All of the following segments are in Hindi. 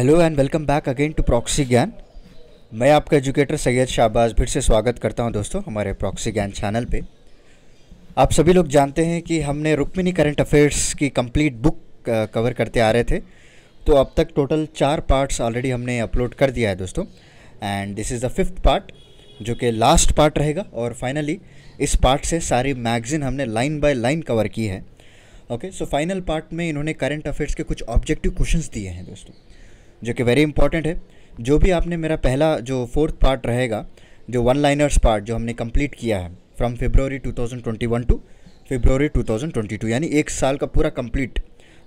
Hello and welcome back again to proxy Gyan मैं आपका एजुकेटर सैयद शाहबाज फिर से स्वागत करता हूं दोस्तों हमारे प्रॉक्सी ज्ञान चैनल पे आप सभी लोग जानते हैं कि हमने रुक्मिनी करंट अफेयर्स की कंप्लीट बुक कवर करते आ रहे थे तो अब तक टोटल चार पार्ट्स ऑलरेडी हमने अपलोड कर दिया है दोस्तों and this is the fifth part जो कि लास्ट पार्ट रहेगा और फाइनली इस पार्ट से सारी मैगजीन हमने लाइन बाय लाइन कवर की है ओके सो फाइनल पार्ट में इन्होंने करंट अफेयर्स के कुछ ऑब्जेक्टिव क्वेश्चंस दिए हैं दोस्तों जो कि वेरी इंपॉर्टेंट है जो भी आपने मेरा पहला जो फोर्थ पार्ट रहेगा जो वन लाइनर्स पार्ट जो हमने कंप्लीट किया है फ्रॉम फेब्रवरी 2021 टू फेब्रवरी 2022 यानी एक साल का पूरा कंप्लीट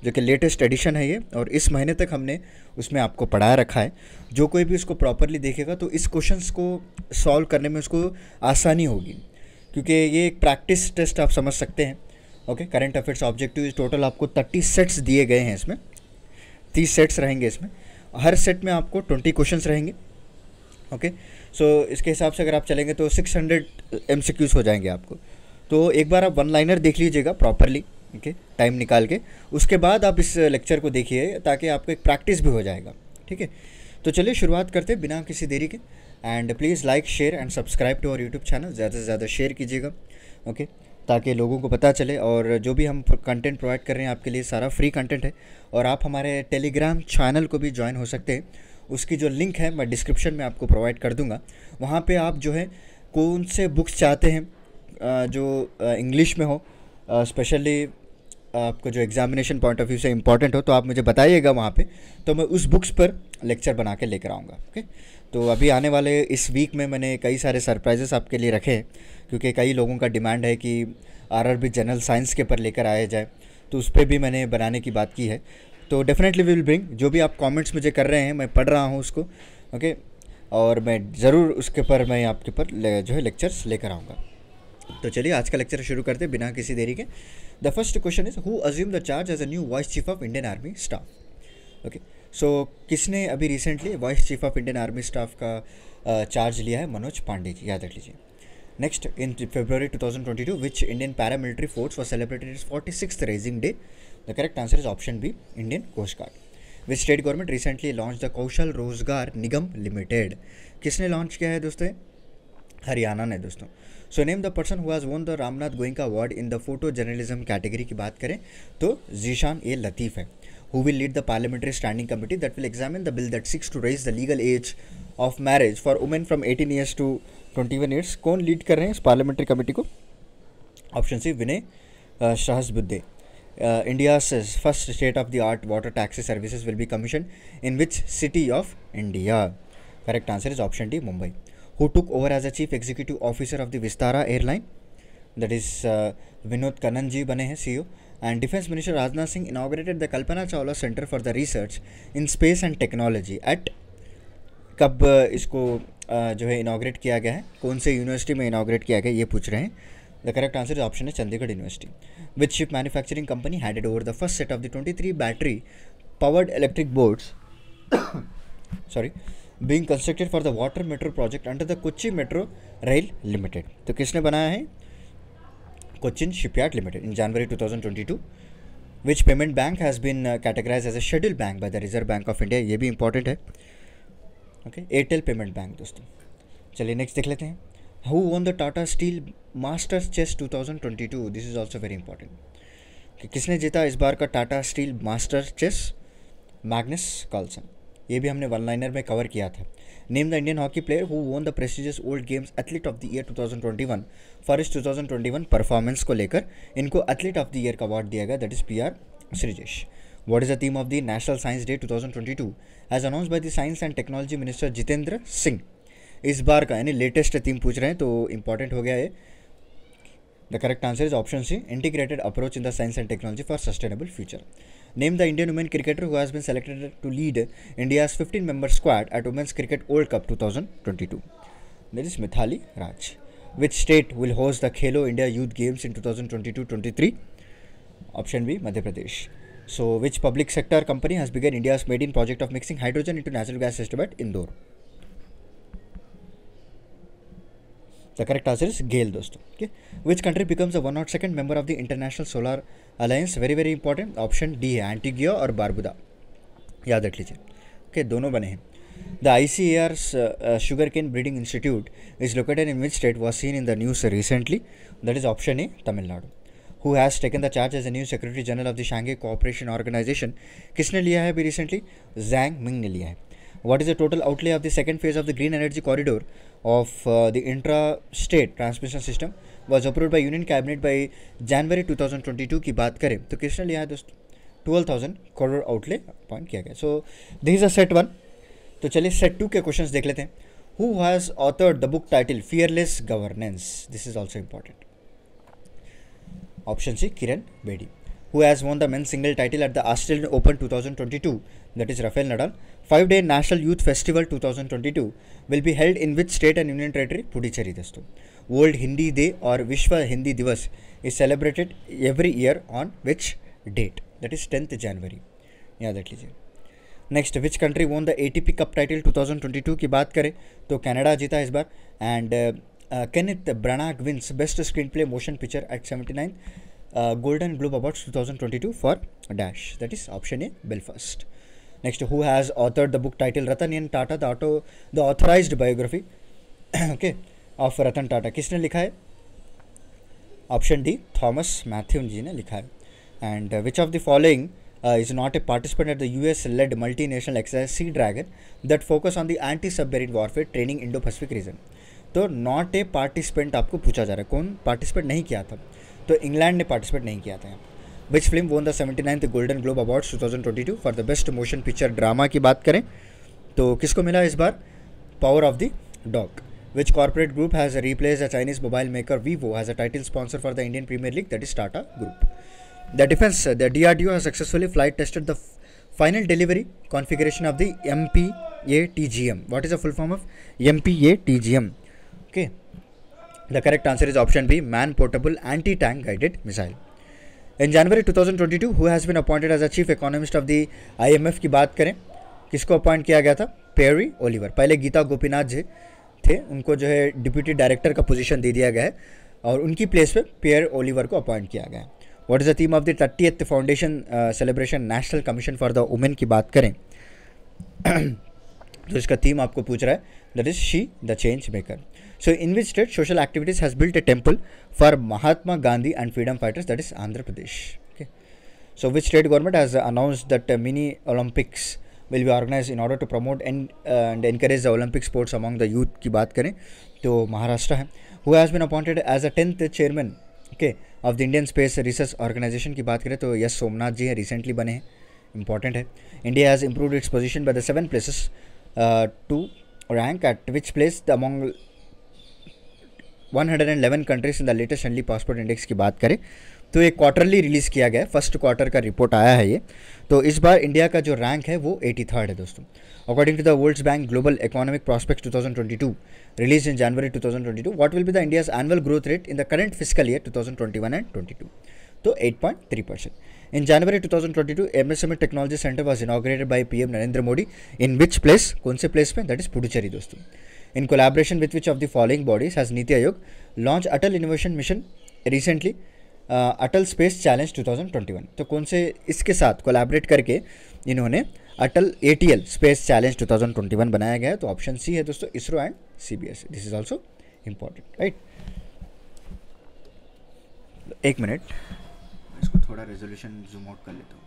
जो कि लेटेस्ट एडिशन है ये और इस महीने तक हमने उसमें आपको पढ़ाया रखा है जो कोई भी उसको प्रॉपरली देखेगा तो इस क्वेश्चन को सॉल्व करने में उसको आसानी होगी क्योंकि ये एक प्रैक्टिस टेस्ट आप समझ सकते हैं okay current affairs objective total आपको थर्टी सेट्स दिए गए हैं इसमें तीस सेट्स रहेंगे इसमें हर सेट में आपको ट्वेंटी क्वेश्चन रहेंगे ओके सो so, इसके हिसाब से अगर आप चलेंगे तो सिक्स हंड्रेड एम हो जाएंगे आपको तो एक बार आप वन लाइनर देख लीजिएगा प्रॉपरली ओके टाइम निकाल के उसके बाद आप इस लेक्चर को देखिए ताकि आपको एक प्रैक्टिस भी हो जाएगा ठीक है तो चलिए शुरुआत करते बिना किसी देरी के and please like share and subscribe to our YouTube channel ज़्यादा से ज़्यादा शेयर कीजिएगा ओके okay? ताकि लोगों को पता चले और जो भी हम कंटेंट प्रोवाइड कर रहे हैं आपके लिए सारा फ्री कंटेंट है और आप हमारे टेलीग्राम चैनल को भी ज्वाइन हो सकते हैं उसकी जो लिंक है मैं डिस्क्रिप्शन में आपको प्रोवाइड कर दूँगा वहाँ पर आप जो है कौन से बुक्स चाहते हैं जो इंग्लिश में हो स्पेशली आपको जो एग्जामिनेशन पॉइंट ऑफ व्यू से इम्पॉर्टेंट हो तो आप मुझे बताइएगा वहाँ पे तो मैं उस बुक्स पर लेक्चर बना के लेकर आऊँगा ओके तो अभी आने वाले इस वीक में मैंने कई सारे सरप्राइजेस आपके लिए रखे हैं क्योंकि कई लोगों का डिमांड है कि आरआरबी जनरल साइंस के पर लेकर आया जाए तो उस पर भी मैंने बनाने की बात की है तो डेफिनेटली विल ब्रिंग जो भी आप कमेंट्स मुझे कर रहे हैं मैं पढ़ रहा हूँ उसको ओके और मैं ज़रूर उसके पर मैं आपके पर जो है लेक्चर्स लेकर आऊँगा तो चलिए आज का लेक्चर शुरू करते बिना किसी देरी के the first question is who assume the charge as a new vice chief of Indian army staff okay so किसने अभी recently vice chief of Indian army staff का चार्ज लिया है मनोज पांडे जी याद रख लीजिए next in February two thousand twenty two which Indian paramilitary force for celebrated is forty six raising day the correct answer is option B Indian coast guard which state government recently launch the Kaushal Rozgar Nigam limited किसने लॉन्च किया है दोस्तों हरियाणा ने दोस्तों so name the person who has won the Ramnath Goenka award in the photo journalism category की बात करें तो जीशान ए लतीफ़ है who will lead the parliamentary standing committee that will examine the bill that seeks to raise the legal age of marriage for women from eighteen years to twenty one years कौन लीड कर रहे हैं इस पार्लियामेंट्री कमेटी को option C Vinay शाहस India first state of the art water taxi services will be commission in which city of India correct answer is option D Mumbai who took over as a chief executive officer of the Vistara airline that is Vinod Kannan ji बने हैं C O and defence minister Rajnath Singh inaugurated the Kalpana Chawla centre for the research in space and technology at कब इसको जो है इनाग्रेट किया गया है कौन से यूनिवर्सिटी में इनाग्रेट किया गया ये पूछ रहे हैं करेक्ट आंसर इज ऑप्शन है Chandigarh university with ship manufacturing company handed over the first set of the twenty three battery powered electric boats sorry being constructed for the water metro project under the Kochi metro rail limited तो किसने बनाया है Cochin shipyard limited in January two thousand twenty two which payment bank has been categorise as a schedule bank by the reserve bank of India ये भी इंपॉर्टेंट है ओके एयरटेल पेमेंट बैंक दोस्तों चलिए नेक्स्ट देख लेते हैं who won the Tata steel masters chess 2022 this is also very important कि किसने जीता इस बार का Tata steel master chess Magnus Carlsen ये भी हमने वन लाइनर में कवर किया था name the Indian hockey player who won the prestigious world games athlete of the year 2021 for इस वन परफॉर्मेंस को लेकर इनको एथलीट ऑफ द ईयर का अवार्ड दिया गया that is P R Sreejesh What is the theme of the National Science Day 2022? As announced by the Science and Technology Minister Jitendra Singh. इस बार का यानी लेटेस्ट थीम पूछ रहे हैं तो इंपॉर्टेंट हो गया है the correct answer is option C integrated approach in the science and technology for sustainable future name the Indian women cricketer who has been selected to lead India fifteen member squad at women's cricket world cup two thousand twenty two Raj which state will host the Khelo India youth games in two thousand twenty two twenty three option B Madhya Pradesh So, which public sector company has begun India's made in project of mixing hydrogen into natural gas system at Indore? The correct answer is Gale, dosto. Okay. Which country becomes the 102nd member of the International Solar Alliance? Very very important. Option D है एंटीगियो और बारबुदा याद रख लीजिए ओके okay, दोनों बने हैं the I C A R sugar cane breeding institute is located in which state was seen in the news recently that is option A Tamil Nadu who has taken the charge as a new secretary general of the Shanghai cooperation organisation किसने लिया है अभी रिसेंटली जैंग मिंग ने लिया है what is the total outlay of the second phase of the green energy corridor of the intra state transmission system was approve by union cabinet by January two thousand twenty two की बात करें तो किसने लिया है दोस्तों twelve thousand crore outlay appoint किया गया so this a set one तो चलिए सेट टू के क्वेश्चन देख लेते हैं who has authored the book title fearless governance this is also important Option C, Kiran Bedi. Who has won the men's single title at the Australian Open 2022? That is Rafael Nadal. Five day National Youth Festival 2022 will be held in which state and union territory? Puducherry. दोस्तों World Hindi Day or विश्व हिंदी दिवस is celebrated every year on which date? That is 10th January. याद रख लीजिए next which country won the A T P cup title 2022 की बात करें तो कनाडा जीता इस बार and Uh, Kenneth Branagh wins Best Screenplay Motion Picture at 79 uh, Golden Globe Awards 2022 for Dash. That is option A, Belfast. Next, who has authored the book titled Ratanian Tata, the, auto, the authorized biography okay, of Ratan Tata? Kisne likha hai? Option D, Thomas Matthew ji ne likha hai. And uh, which of the following is not a participant at the US-led multinational exercise Sea Dragon that focus on the anti-submarine warfare training Indo-Pacific region? तो नॉट ए पार्टिसिपेंट आपको पूछा जा रहा है कौन पार्टिसिपेट नहीं किया था तो इंग्लैंड ने पार्टिसिपेट नहीं किया था यहाँ which film won the seventy ninth golden globe awards two thousand twenty two for the best motion picture drama की बात करें तो किसको मिला इस बार power of the dog which corporate group has replace a Chinese mobile maker Vivo has a title sponsor for the Indian premier league that is Tata group the defence the D R D O has successfully flight tested the final delivery of the M P A T G M what is a full form of M P A T G M okay the correct answer is option B man portable anti tank guided missile in January 2022, been appointed as a chief economist of the I M F की बात करें किसको अपॉइंट किया गया था पेरी ओलिवर पहले गीता गोपीनाथ जी थे उनको जो है डिप्यूटी डायरेक्टर का पोजिशन दे दिया गया है और उनकी प्लेस पे पेयर ओलिवर को अपॉइंट किया गया है what is the theme of the eighth foundation celebration national commission for the women की बात करें तो इसका थीम आपको पूछ रहा है that is she the change maker So in which state social activities has built a temple for Mahatma Gandhi and freedom fighters that is Andhra Pradesh. Okay. So which state government has announced that mini Olympics will be organized in order to promote and, uh, and encourage the Olympic sports among the youth की बात करें तो महाराष्ट्र है who has been appointed as a 10th chairman okay of the Indian Space Research Organization की बात करें तो यस सोमनाथ जी है रिसेंटली बने हैं इंपॉर्टेंट है India has improve its position by the seven places to rank at which place the among 111 countries in the latest Henley passport index की बात करें तो ये क्वार्टरली रिलीज़ किया गया फर्स्ट क्वार्टर का रिपोर्ट आया है ये तो इस बार इंडिया का जो रैंक है वो एटी थर्ड है दोस्तों according to the world bank global economic prospect 2022 release in January 2022 what will be the India's annual growth rate in the current physical year 2021 and 22 तो 8.3 percent In January 2022, MSME technology was was by P PM Narendra Modi in which place कौन से प्लेस में? दट इज पुडुचेरी दोस्तों in collaboration with which of the following bodies has NITI आयोग launch Atal innovation mission recently Atal space challenge 2021 तो कौन से इसके साथ कोलैबोरेट करके इन्होंने अटल ए स्पेस चैलेंज 2021 बनाया गया है तो ऑप्शन सी है दोस्तों ISRO and C this is also important right एक मिनट इसको थोड़ा रेजोल्यूशन जूम आउट कर लेता हूँ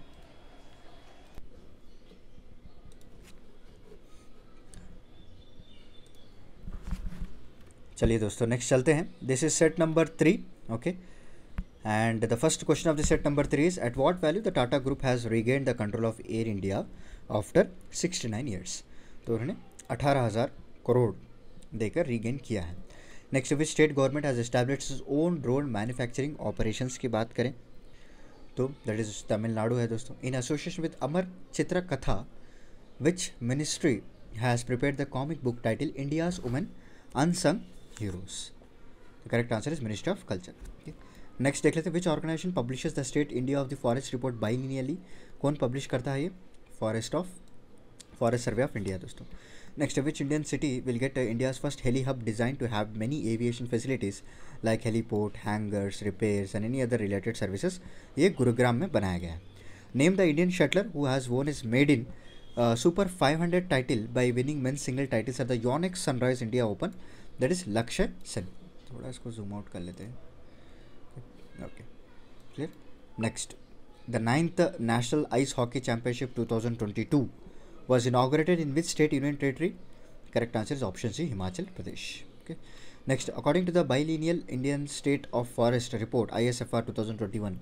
चलिए दोस्तों नेक्स्ट चलते हैं this is set number three okay and the first question of the set number three is at what value the Tata group has regain the control of air India after sixty nine years तो उन्होंने अठारह हजार करोड़ देकर रिगेन किया है next which state government has establish own drone manufacturing operations की बात करें तो दैट इज़ तमिलनाडु है दोस्तों in association with Amar Chitra Katha which ministry has prepare the comic book title India's women unsung euros. The correct answer is Ministry of Culture. Okay. Next देख लेते हैं which organisation publishes the state India of the forest report biennially कौन पब्लिश करता है ये forest of forest survey of India दोस्तों next which Indian city will get India's first heli hub design to have many aviation facilities like heliport hangers repairs and any other related services ये गुरुग्राम में बनाया गया है name the Indian shuttler who has won his maiden super five hundred title by winning men single titles at the Yonex sunrise India open that is Lakshya Sen थोड़ा इसको जूम आउट कर लेते हैं okay clear next the ninth national ice hockey championship two thousand twenty two was inaugurated in which state union territory correct answer is option C Himachal Pradesh okay next according to the biennial Indian state of forest report I S F R two thousand twenty one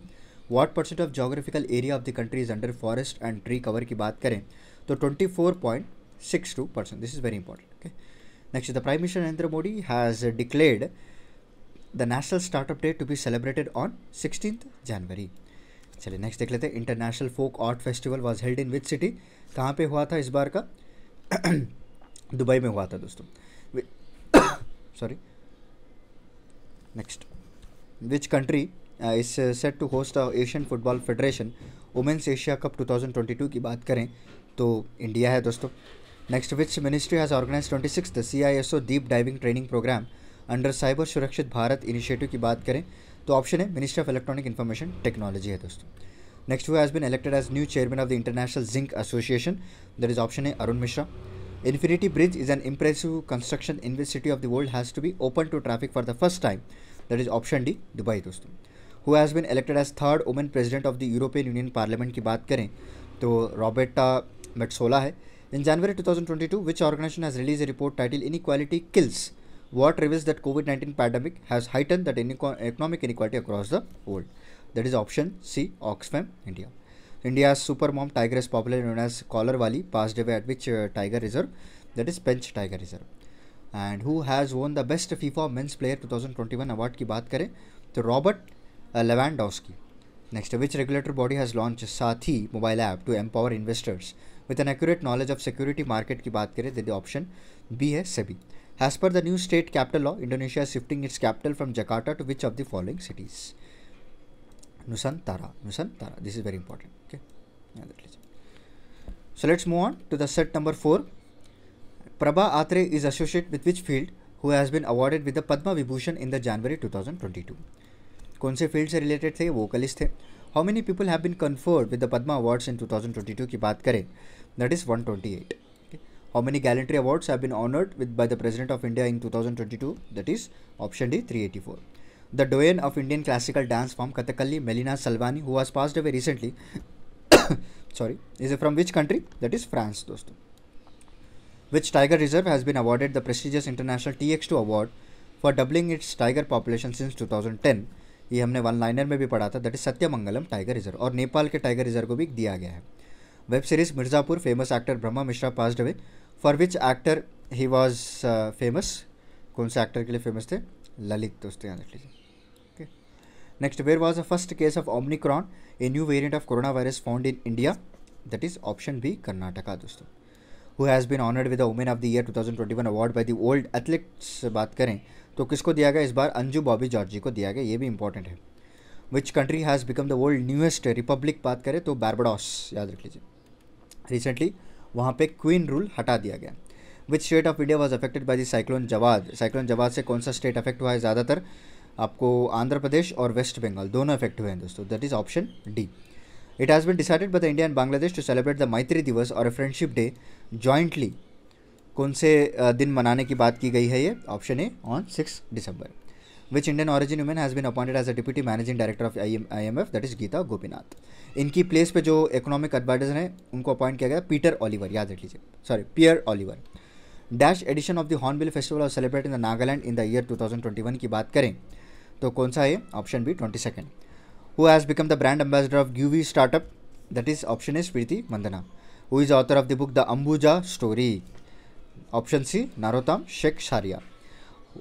what percent of geographical area of the countries under forest and tree cover की बात करें तो twenty four point six two percent this is very important okay Next, the Prime Minister Narendra Modi has declared the National Startup Day to be celebrated on 16th January. चलिए नेक्स्ट देख लेते हैं international folk art festival was held in which city कहाँ पे हुआ था इस बार का दुबई में हुआ था दोस्तों sorry next which country is set to host Asian football federation women's Asia cup 2022 की बात करें तो इंडिया है दोस्तों Next, which ministry has organized 26th CISO deep diving training programme under cyber Surakshit Bharat initiative की बात करें तो ऑप्शन है ministry of electronic information technology है दोस्तों next who has been elected as new chairman of the international zinc association there is option है Arun Mishra infinity bridge is an impressive construction in which city of the world has to be open to traffic for the first time that is option D Dubai दोस्तों who has been elected as third women president of the European union parliament की बात करें तो रॉबर्टा मेटसोला है In January 2022, which organization has released a report titled Inequality Kills? What reveals that COVID-19 pandemic has heightened that economic inequality across the world? That is option C, Oxfam, India. India's supermom tigress popularly known as Kollarwali passed away at which uh, tiger reserve? That is Pench Tiger Reserve. And who has won the Best FIFA Men's Player 2021 award Ki baat kare, तो Robert uh, Lewandowski. Next, which regulatory body has launched साथी mobile app to empower investors? With an accurate knowledge of security market की बात करें दे ऑप्शन बी है सभी हैज़ पर the new state capital law Indonesia shifting its capital from Jakarta to which of the following cities Nusantara Nusantara this is very important okay so let's move on to the set number four Prabha Atre is associate with which field who has been awarded with the Padma Vibhushan in the January two thousand twenty two कौन से फील्ड से रिलेटेड थे वोकलिस्ट थे how many people have been conferred with the Padma Awards in 2022 की बात करें that is 128. How many gallantry awards have been honored with by the President of India in 2022? That is option D 384. The doyen of Indian classical dance form Kathakali, Melina Salvani, who has passed away recently, sorry, is it from which country? That is France, dosto. Which tiger reserve has been awarded the prestigious international TX2 award for doubling its tiger population since 2010? ये हमने वन लाइनर में भी पढ़ा था that is Sathyamangalam tiger reserve और नेपाल के टाइगर रिजर्व को भी दिया गया है web series Mirzapur famous actor Brahma Mishra passed away for which actor he was famous कौन से एक्टर के लिए फेमस थे ललित दोस्तों याद रख लीजिए next where was a first case of Omicron a new variant of corona virus found in India that is option B Karnataka दोस्तों who has been honoured with the women of the year two thousand twenty one award by the old athletes बात करें तो किसको दिया गया इस बार अंजू बॉबी जॉर्जी को दिया गया ये भी इंपॉर्टेंट है which country has become the world newest republic बात करें तो बारबडॉस याद रख लीजिए रिसेंटली वहाँ पे क्वीन रूल हटा दिया गया which state of India was affected by the cyclone Jawad cyclone Jawad से कौन सा स्टेट अफेक्ट हुआ है ज़्यादातर आपको आंध्र प्रदेश और वेस्ट बंगाल दोनों अफेक्ट हुए हैं दोस्तों that is option D it has been decided by the India and Bangladesh to celebrate the Maitri Diwas और फ्रेंडशिप डे जॉइंटली कौन से दिन मनाने की बात की गई है ये option A on six December which Indian origin woman has been appointed as a deputy managing director of I M F that is Gita Gopinath इनकी प्लेस पे जो इकोनॉमिक एडवाइजर हैं उनको अपॉइंट किया गया पीटर ऑलिवर याद रख लीजिए sorry pier Oliver dash edition of the Hornbill Festival और celebrate in the Nagaland in the year one की बात करें तो कौन सा है option B twenty second who has become the brand ambassador of V startup that is option is Preeti Mandana who is author of the book the Ambuja story option C Narotam Sekhsaria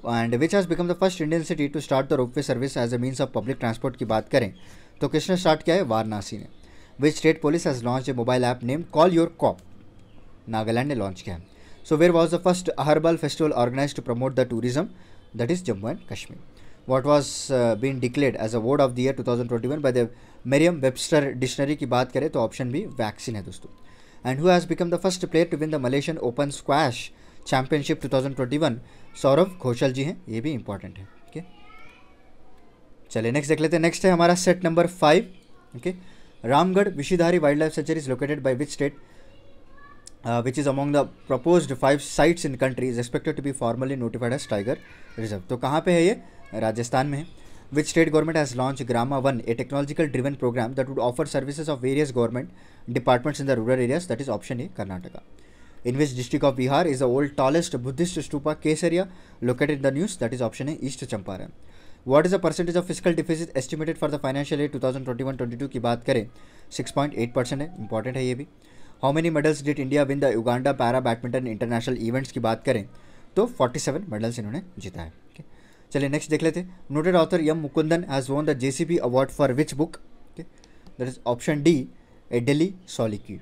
and which has become the first Indian city to start the ropeway service as a means of public transport की बात करें तो किसने स्टार्ट किया है वाराणसी ने which state police has launch a mobile app name call your cop Nagaland ने लॉन्च किया है so where was the first herbal festival organise to promote the tourism that is Jammu and Kashmir what was been declared as a word of the year two thousand twenty one by the Merriam Webster dictionary की बात करें तो ऑप्शन बी वैक्सीन है दोस्तों and who has become the first player to win the Malaysian Open squash championship 2021 Saurabh Ghosal ji हैं ये भी इंपॉर्टेंट है ओके चलिए नेक्स्ट देख लेते हैं नेक्स्ट है हमारा set number five okay Ramgarh Vishdhari wild life sanctuary is located by which state which is among the propose five sites in country is expected to be formally notified as tiger reserve तो कहाँ पे है ये राजस्थान में है which state government has launched Grama 1, a technological driven program that would offer services of various government departments in the rural areas, that is option A, Karnataka. In which district of Bihar is the old tallest Buddhist stupa Kesaria located the news that is option है East East Champaran. What is the percentage of physical deficit estimated for the financial year twenty two की बात करें सिक्स पॉइंट 6.8 परसेंट है इंपॉर्टेंट है ये भी how many medals did India win the Uganda para badminton international events की बात करें तो फोर्टी सेवन मेडल्स इन्होंने जीता है okay? चलिए नेक्स्ट देख लेते noted author M Mukundan has won the J C B award for which book that is option D a Delhi soliloquy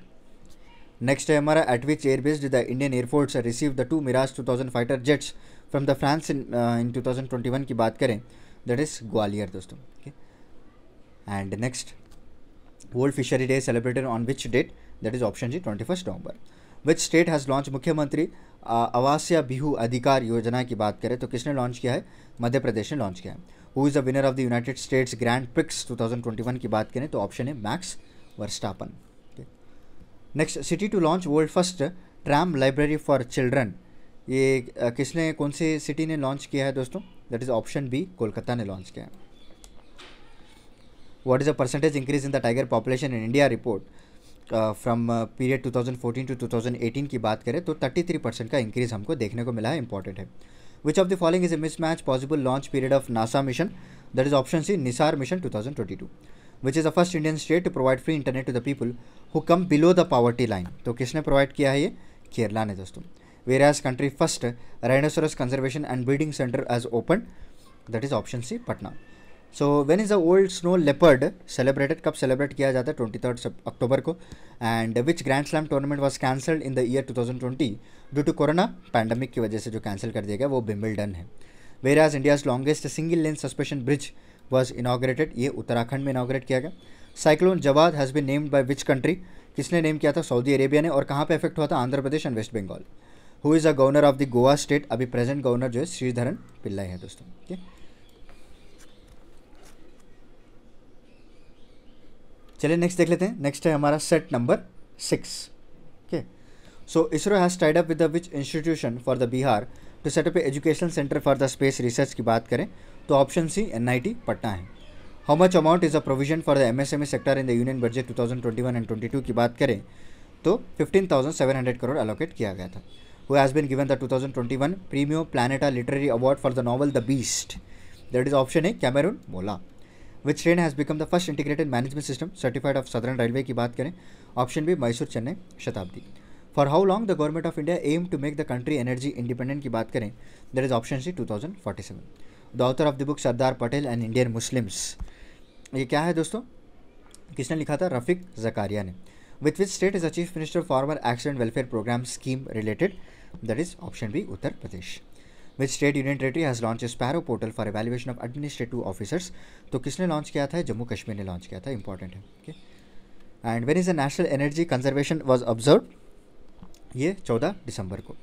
next है हमारा at which airbase did the Indian air force receive the two Mirage two thousand fighter jets from the France in in two thousand twenty one की बात करें दैट इज़ ग्वालियर दोस्तों okay and next world fishery day celebrated on which date that is option G twenty first November which state has launch मुख्यमंत्री आवासिया बिहू अधिकार योजना की बात करें तो किसने लॉन्च किया है मध्य प्रदेश ने लॉन्च किया है who is the winner of the United States Grand Prix two thousand twenty one की बात करें तो ऑप्शन है Max Verstappen next city to launch world first tram library for children ये किसने कौन से सिटी ने लॉन्च किया है दोस्तों that is option B Kolkata ने लॉन्च किया है what is a percentage increase in the tiger population in India report from period 2014 to two thousand eighteen की बात करें तो थर्टी थ्री परसेंट का इंक्रीज हमको देखने को मिला है इंपॉर्टेंट है which of the following is a match possible launch period of NASA mission that is option C NISAR mission two thousand twenty two which is the first Indian state to provide free internet to the people who come below the poverty line तो किसने प्रोवाइड किया है ये केरला ने दोस्तों where as country first rhinoceros conservation and breeding centre as open that is option C Patna so when is a old snow leopard celebrated कब सेलिब्रेट किया जाता है ट्वेंटी थर्ड अक्टूबर को and which grand slam tournament was cancelled in the year two thousand twenty due to corona pandemic की वजह से जो कैंसिल कर दिया गया वो बिम्बलडन है where as India's longest single lane suspension bridge was inaugurated ये उत्तराखंड में इनाग्रेट किया गया cyclone Jawad has been named by which country किसने नेम किया था सऊदी अरेबिया ने और कहाँ पर इफेक्ट हुआ था Andhra Pradesh and West Bengal who is a governor of the Goa state अभी प्रेजेंट गवर्नर जो है श्रीधरन पिल्लई है दोस्तों ठीक चलिए नेक्स्ट देख लेते हैं नेक्स्ट है हमारा set number six okay so ISRO has tied up with the which institution for the Bihar to set up educational centre for the space research की बात करें तो ऑप्शन सी एनआईटी पटना है how much amount is a provision for the MSME sector in the union budget 2021 and 22 की बात करें तो 15,700 करोड़ अलोकेट किया गया था वो has been given the 2021 Premio Planeta literary award for the novel the beast that is option A Carmen Mola which train has become the first integrated management system certified of Southern Railway की बात करें option B Mysore Chennai Shatabdi for how long the government of India aim to make the country energy independent की बात करें that is option C seven the author of the book Sardar Patel and Indian Muslims ये क्या है दोस्तों किसने लिखा था रफीक जकारिया ने with which state is a chief minister former accident welfare programme scheme related that is option B Uttar Pradesh which state union territory has launch sparrow portal for evaluation of administrative officers तो किसने लॉन्च किया था जम्मू कश्मीर ने लॉन्च किया था इंपॉर्टेंट है okay and when is the national energy conservation was observe ये चौदह दिसंबर को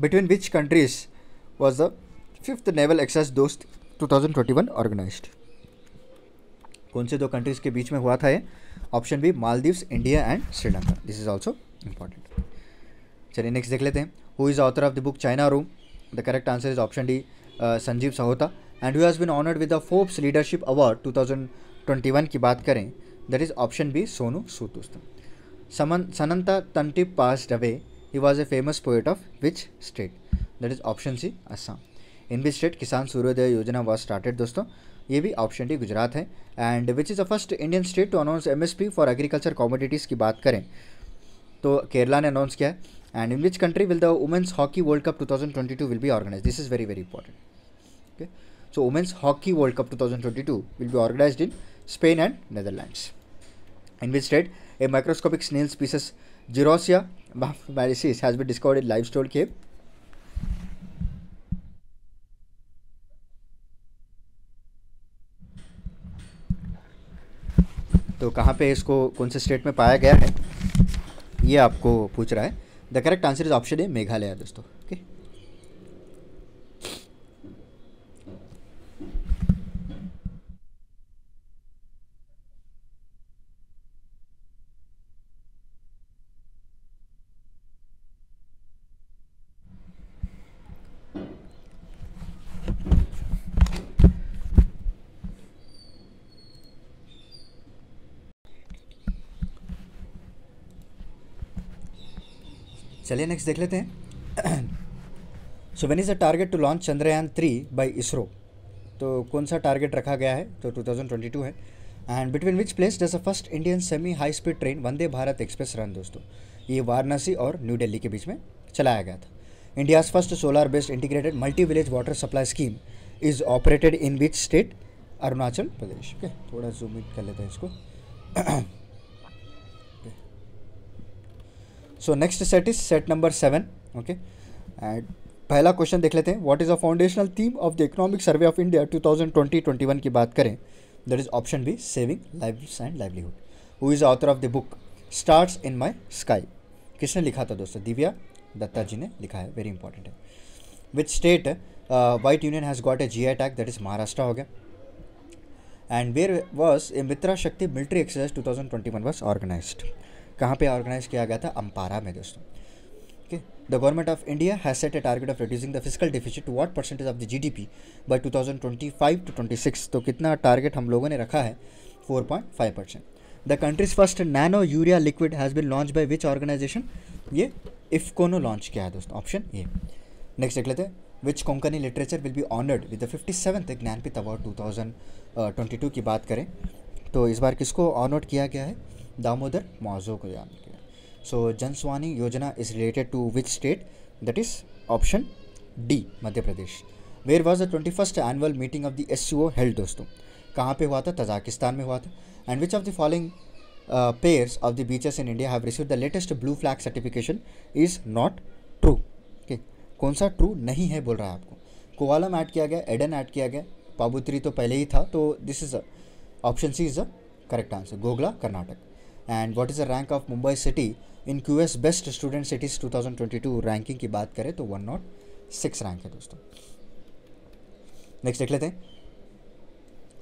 between which countries was the fifth naval excise दोस्त 2021 ऑर्गेनाइज्ड कौन से दो कंट्रीज़ के बीच में हुआ था ये option B Maldives India and Sri Lanka this is also important चलिए नेक्स्ट देख लेते हैं who is author of the book China room the correct answer is option D Sanjeev Sahota and who's been honoured with the Forbes leadership award 2021 की बात करें that is option B Sonu Sood समन Sananta Tanty pass away he was a famous poet of which state that is option C Assam in which state Kisan Suryoday योजना वॉज स्टार्टेड दोस्तों ये भी ऑप्शन डी गुजरात है and which is the first Indian state to announce MSP for agriculture commodities की बात करें तो केरला ने अनाउंस किया है and in which country will the women's hockey world cup 2022 will be organise this is very very important okay so women's hockey world cup 2022 will be organise in Spain and Netherlands in which state a microscopic snails pieces जीरोसिया मैरिसिस has be discovered in live store cave तो कहाँ पे इसको कौन से स्टेट में पाया गया है ये आपको पूछ रहा है the correct answer is option A Meghalaya दोस्तों चलिए नेक्स्ट देख लेते हैं so when is a target to launch Chandrayaan three by ISRO तो कौन सा टारगेट रखा गया है तो 2022 है and between which place does a first Indian semi high speed train Vande Bharat express run दोस्तों ये वाराणसी और न्यू दिल्ली के बीच में चलाया गया था India's first solar based integrated multi village water supply scheme is operated in which state Arunachal Pradesh okay थोड़ा जूम इन कर लेते हैं इसको so next set is set number seven okay and पहला क्वेश्चन देख लेते हैं what is a foundational theme of the economic survey of India 2020-21 की बात करें that is option B saving life and livelihood who is author of the book start in my sky किसने लिखा था दोस्तों दिव्या दत्ता जी ने लिखा है वेरी इंपॉर्टेंट है which state white union has got a G I tag that is Maharashtra हो गया and where was a Mitra Shakti military exercise one was organise कहाँ पे ऑर्गेनाइज किया गया था अम्पारा में दोस्तों okay the government of India has set a target of reducing the physical a to what percentage of the G D P by two thousand twenty five to twenty six तो कितना टारगेट हम लोगों ने रखा है four point five percent the country's first nano urea liquid has been launch by which organisation ये इफ्को ने लॉन्च किया है दोस्तों ऑप्शन ए नेक्स्ट देख लेते हैं which Konkani literature will be honoured with the fifty seventh Jnanpith award two thousand twenty two की बात करें तो इस बार किसको ऑनर्ड किया गया है दामोदर मौजो को जानने के लिए so Janswani Yojana is related to which state that is option D Madhya Pradesh where was the twenty first annual meeting of the S O held दोस्तों कहाँ पे हुआ था तजाकिस्तान में हुआ था and which of the following pairs of the beaches in India have receive the latest blue flag certification is not true okay कौन सा ट्रू नहीं है बोल रहा है आपको कोवालम ऐड किया गया एडन ऐड किया गया पाबुत्री तो पहले ही था तो this is option C is a correct answer Ghoghla Karnataka and what is the rank of Mumbai city in Q S best student cities 2022 ranking की बात करें तो वन नॉट सिक्स रैंक है दोस्तों नेक्स्ट देख लेते हैं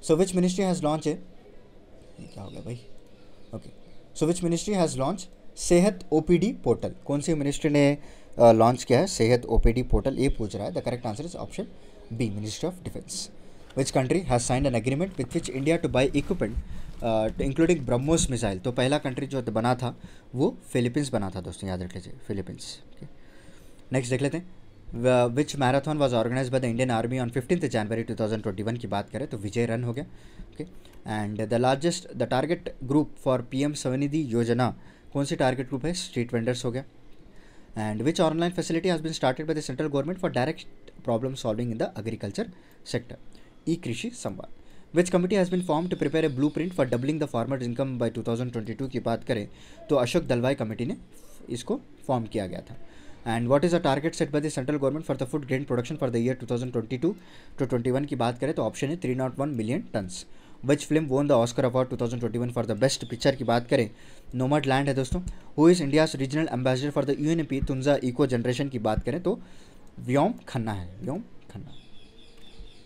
so which ministry has launch है क्या हो गया भाई okay so which ministry has launch Sehat O portal कौन सी मिनिस्ट्री ने लॉन्च uh, किया है सेहत ओ पोर्टल ये पूछ रहा है the correct answer is option B ministry of defence which country has signed an agreement with which India to buy equipment including BrahMos missile तो पहला कंट्री जो बना था वो फिलीपींस बना था दोस्तों याद रख लीजिए फिलीपींस नेक्स्ट देख लेते हैं which marathon was organise by the Indian army on fifteenth January two thousand twenty one की बात करें तो विजय रन हो गया okay and the largest the target group for P M Svanidhi Yojana कौन सी टारगेट ग्रुप है स्ट्रीट वेंडर्स हो गया and which online facility has been started by the central government for direct problem solving in the agriculture sector E Krishi संवाद विच committee has been form to prepare a blue print for doubling the farmer income by two thousand twenty two की बात करें तो अशोक दलवाई कमेटी ने इसको फॉर्म किया गया था and what is a target set by the central government for the food grain production for the year two twenty two to twenty one की बात करें तो ऑप्शन है three nought one million tonnes which film won the Oscar award two thousand twenty one for the best picture की बात करें नोमट लैंड है दोस्तों who is India's regional ambassador for the U N P तुंजा eco generation की बात करें तो व्योम खन्ना है व्योम खन्ना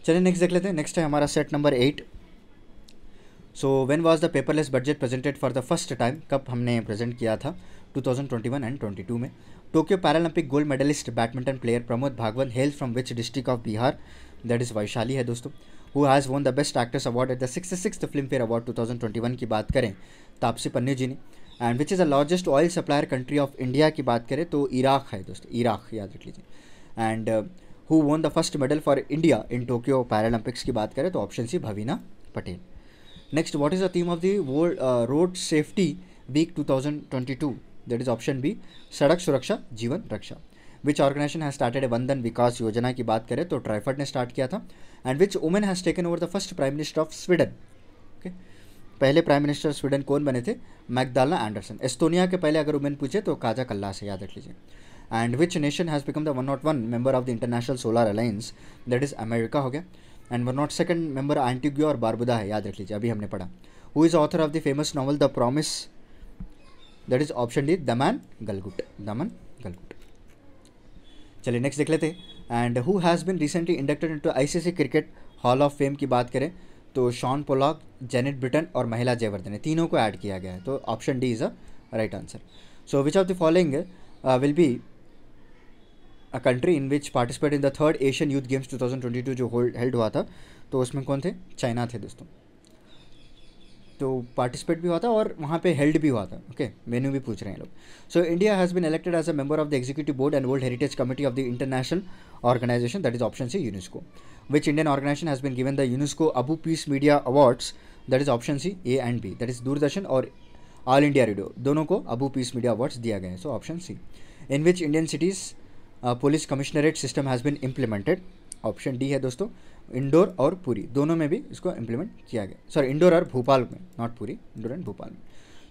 चलिए नेक्स्ट देख लेते हैं नेक्स्ट है हमारा set number eight so when was the paperless budget presented for the first time कब हमने प्रेजेंट किया था 2021 एंड 22 में Tokyo Paralympic gold medallist badminton player Pramod Bhagwat hails from which district of Bihar that is Vaishali है दोस्तों who has won the best actor's award at the six six Filmfare award one की बात करें तापसी पन्नू जी ने and which is the largest oil supplier country of India की बात करें तो इराक है दोस्तों इराक याद रख लीजिए and who won the first medal for India in Tokyo Paralympics की बात करें तो option C Bhavina Patel next what is the theme of the world road safety week two thousand twenty two that is option B Sadak Suraksha Jeevan Raksha which organisation has started a Vandan Vikas योजना की बात करें तो ट्राइफर्ड ने स्टार्ट किया था and which women has taken over the first prime minister of Sweden okay पहले प्राइम मिनिस्टर स्वीडन कौन बने थे मैकडाला एंडरसन एस्तोनिया के पहले अगर वुमेन पूछे तो काजा कल्ला से याद रख लीजिए and which nation has become the one nought one member of the international solar alliance that is America हो गया and one nought second member Antigua और बारबुदा है याद रख लीजिए अभी हमने पढ़ा who is author of the famous novel the promise that is option D Damon Galgut Damon Galgut चलिए नेक्स्ट देख लेते हैं and who has been recently inducted in to I C C cricket hall of fame की बात करें तो शॉन पोलॉक जेनेट ब्रिटन और महिला जयवर्धन तीनों को ऐड किया गया है तो option D is a right answer so which of the following will be a country in which participate in the third Asian youth games 2022 जो होल्ड हेल्ड हुआ था तो उसमें कौन थे चाइना थे दोस्तों तो पार्टिसिपेट भी हुआ था और वहाँ पे हेल्ड भी हुआ था ओके okay? मेन्यू भी पूछ रहे हैं लोग so India has been elected as a member of the executive board and world heritage committee of the international organisation that is option C UNESCO which Indian organisation has been given the UNESCO ABU peace media awards that is option C A and B that is Doordarshan और ऑल इंडिया रेडियो दोनों को अबू पीस मीडिया अवार्ड्स दिया गया है so option C in which Indian cities police commissionerate system has been implemented option D है दोस्तों इंडोर और पूरी दोनों में भी इसको इम्प्लीमेंट किया गया सॉरी इंडोर और भोपाल में नॉट पूरी इंडोर एंड भोपाल में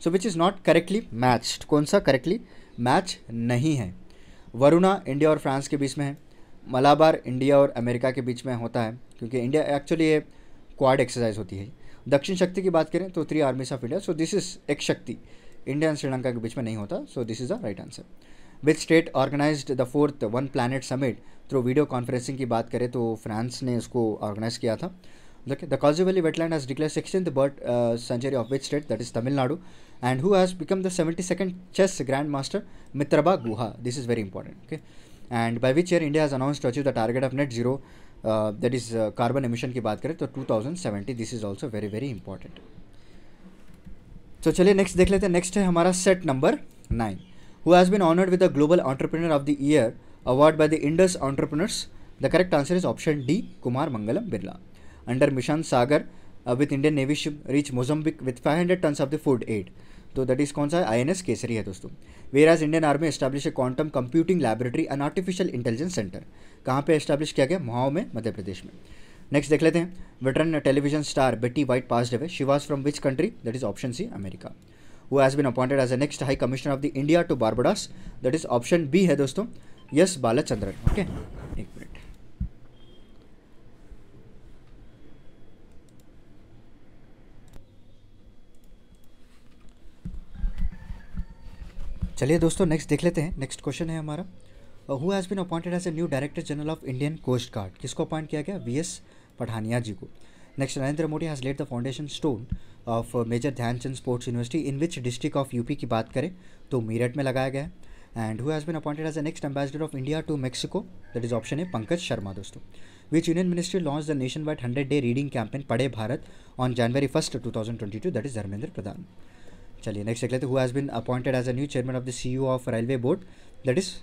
so which is not correctly matched कौन सा करेक्टली मैच नहीं है वरुणा इंडिया और फ्रांस के बीच में है मलाबार इंडिया और अमेरिका के बीच में होता है क्योंकि इंडिया एक्चुअली ये क्वाड एक्सरसाइज होती है दक्षिण शक्ति की बात करें तो three armies of India so this is Ek Shakti India and Sri Lanka के बीच में नहीं होता so this is the right answer which state organise the fourth one planet summit through video conferencing की बात करें तो फ्रांस ने इसको ऑर्गेनाइज किया था द काजू valley wetland has declare sixteen bird sanctuary of which state that is Tamil Nadu and who has become the seventy second chess grand master Mitrabha Guha this is very important okay and by which year India has announce to achieve the target of net zero that is carbon emission की बात करें तो two thousand seventy this is also very very important तो चलिए नेक्स्ट देख लेते हैं नेक्स्ट है हमारा set number nine who has been honored with the Global Entrepreneur of the Year award by the Indus Entrepreneurs? The correct answer is option D, Kumar Mangalam Birla. Under mission Sagar, uh, with Indian Navy ship reach Mozambique with 500 tons of the food aid. so that is kaun sa ins kesari hai dosto whereas indian army established a quantum computing laboratory and artificial intelligence center kahan pe establish kiya gaya establish mein madhya pradesh mein Madhya Pradesh में नेक्स्ट देख लेते हैं veteran television star Betty White passed away she was from which country that is option C America who has been appointed as the next High Commissioner of the India to Barbados. That is option B है दोस्तों यस बालाचंद्रन ओके एक मिनट चलिए दोस्तों नेक्स्ट देख लेते हैं नेक्स्ट क्वेश्चन है हमारा who has been appointed as a new director general of Indian coast guard किसको अपॉइंट किया गया वी एस पठानिया जी को Next, Narendra Modi has laid the foundation stone of uh, Major Dhyanchand Sports University in which district of UP की बात करें तो मेरठ में लगाया गया है and who has been appointed as the next ambassador of India to Mexico that is option है पंकज शर्मा दोस्तों which union ministry launch the nation wide hundred day reading campaign Padhe Bharat on January first two thousand twenty two that is Dharmendra Pradhan चलिए नेक्स्ट देख लेते who has been appointed as a new chairman of the C U of railway board that is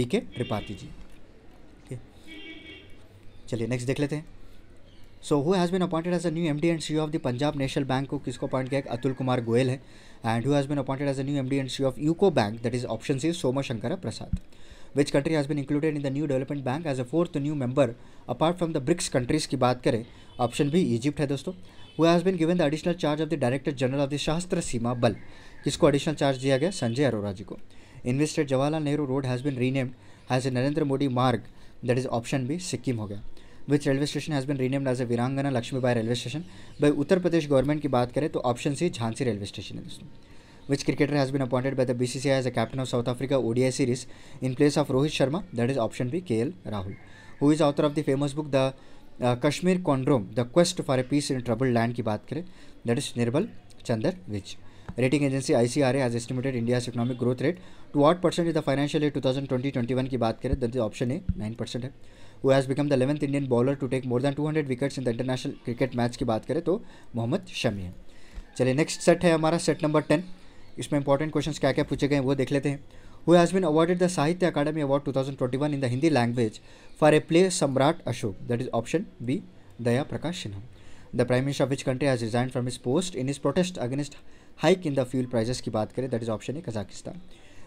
V K Tripathi ji चलिए नेक्स्ट देख लेते हैं so who has been appointed as a new M D and C of the Punjab national bank को किसको अपॉइंट किया अतुल कुमार गोयल है and who's been appointed as a new D and C of UCO bank that is option C Somshankar Prasad which country has been included in the new development bank as a fourth new member apart from the BRICS countries की बात करें ऑप्शन भी इजिप्ट है दोस्तों who has been given the additional charge of the director general of the Shastra Seema बल किसको एडिशनल चार्ज दिया गया संजय अरोरा जी को invested Jawaharlal Nehru road has been renamed has a Narendra Modi Marg that is option भी सिक्किम हो गया which railway station has been renamed as a Veerangana Lakshmibai railway station भाई उत्तर प्रदेश गवर्नमेंट की बात करें तो option C Jhansi railway station है दोस्तों which cricketer has been appointed by the B C C as a captain of South Africa ODI series in place of Rohit Sharma that is option B K L Rahul who is author of the famous book the Kashmir conundrum the quest for a peace in trouble land की बात करें that is Nirbal Chander which rating agency I C R as estimated India economic growth rate to at percent is the financial year two thousand twenty twenty one की बात करें that is option A nine percent है has become the eleventh Indian bowler to take more than two hundred wickets in the international cricket match की बात करें तो मोहम्मद शमी है चलिए नेक्स्ट सेट है हमारा सेट नंबर टेन इसमें इंपॉर्टेंट क्वेश्चन क्या क्या पूछे गए वो देख लेते हैं who has been awarded the Sahitya Akademi award won in the Hindi language for a play Samrat Ashoka that is option B Daya Prakash Sinha the prime minister of which country has resign from his post in his protest against hike in the fuel prices की बात करें that is option A Kazakhstan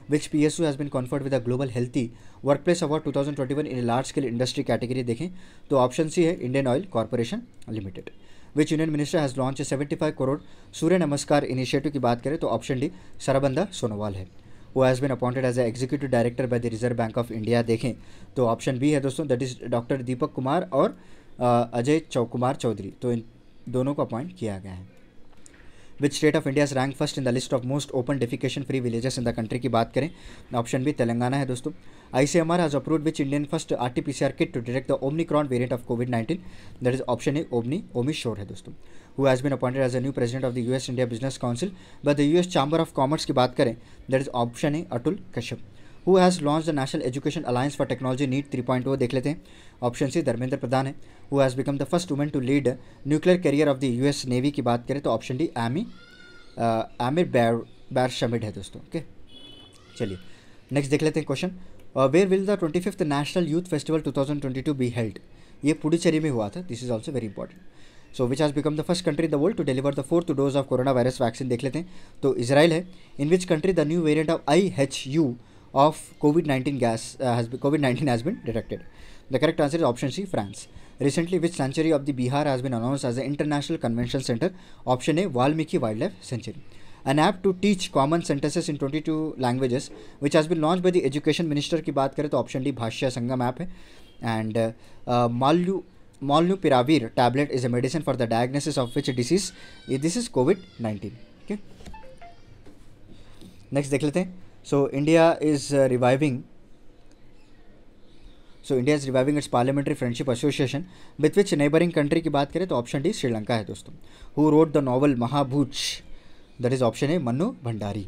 which PSU has been global healthy work place award two thousand 2021 one in large scale industry category देखें तो ऑप्शन सी है Indian oil corporation limited which union minister has launch seventy five crore Surya Namaskar initiative की बात करें तो ऑप्शन डी सरबंदा सोनोवाल है वो has been appointed as a executive director by the reserve bank of India देखें तो ऑप्शन बी है दोस्तों that is doctor Deepak Kumar और अजय चौ कुमार चौधरी तो इन दोनों को अपॉइंट किया गया है which state of India rank first in the list of most open defecation free villages in the country की बात करें ऑप्शन बी तेलंगाना है दोस्तों I C M R has approve which Indian first R T P C R kit to detect the Omicron variant of covid nineteen that is option A omni OmiSure है दोस्तों who has been appointed as a new president of the US India business council but the US chamber of commerce की बात करें that is option A Atul Kashyap who has launch the national education alliance for technology NEAT three point वो देख लेते हैं ऑप्शन सी धर्मेंद्र प्रधान है वो has become the first women to lead nuclear carrier of the S navy की बात करें तो ऑप्शन डी एमी एमिर बैर बैर शमिड है दोस्तों ओके चलिए नेक्स्ट देख लेते हैं question where will the twenty fifth national youth festival two thousand twenty two be held ये पुडुचेरी में हुआ था this is also very important so which has become the first country the world to deliver the fourth dose of corona virus vaccine देख लेते हैं तो इसराइल है in which country the new variant of I H U of covid nineteen गैस covid nineteen has been detected The correct answer is option C, France. Recently, which sanctuary of the Bihar has been announced as the International Convention Center? Option A, Valmiki Wildlife Sanctuary. An app to teach common sentences in 22 languages, which has been launched by the Education Minister की बात करें तो option D Bhasha Sangam app है एंड माल्यू molnupiravir tablet is a medicine for the diagnosis of which disease this is covid 19 okay next dekh lete hain so india is uh, reviving so India is reviving its parliamentary friendship association with which neighbouring country की बात करें तो ऑप्शन डी श्रीलंका है दोस्तों who wrote the novel Mahabhoj that is option A Mannu Bhandari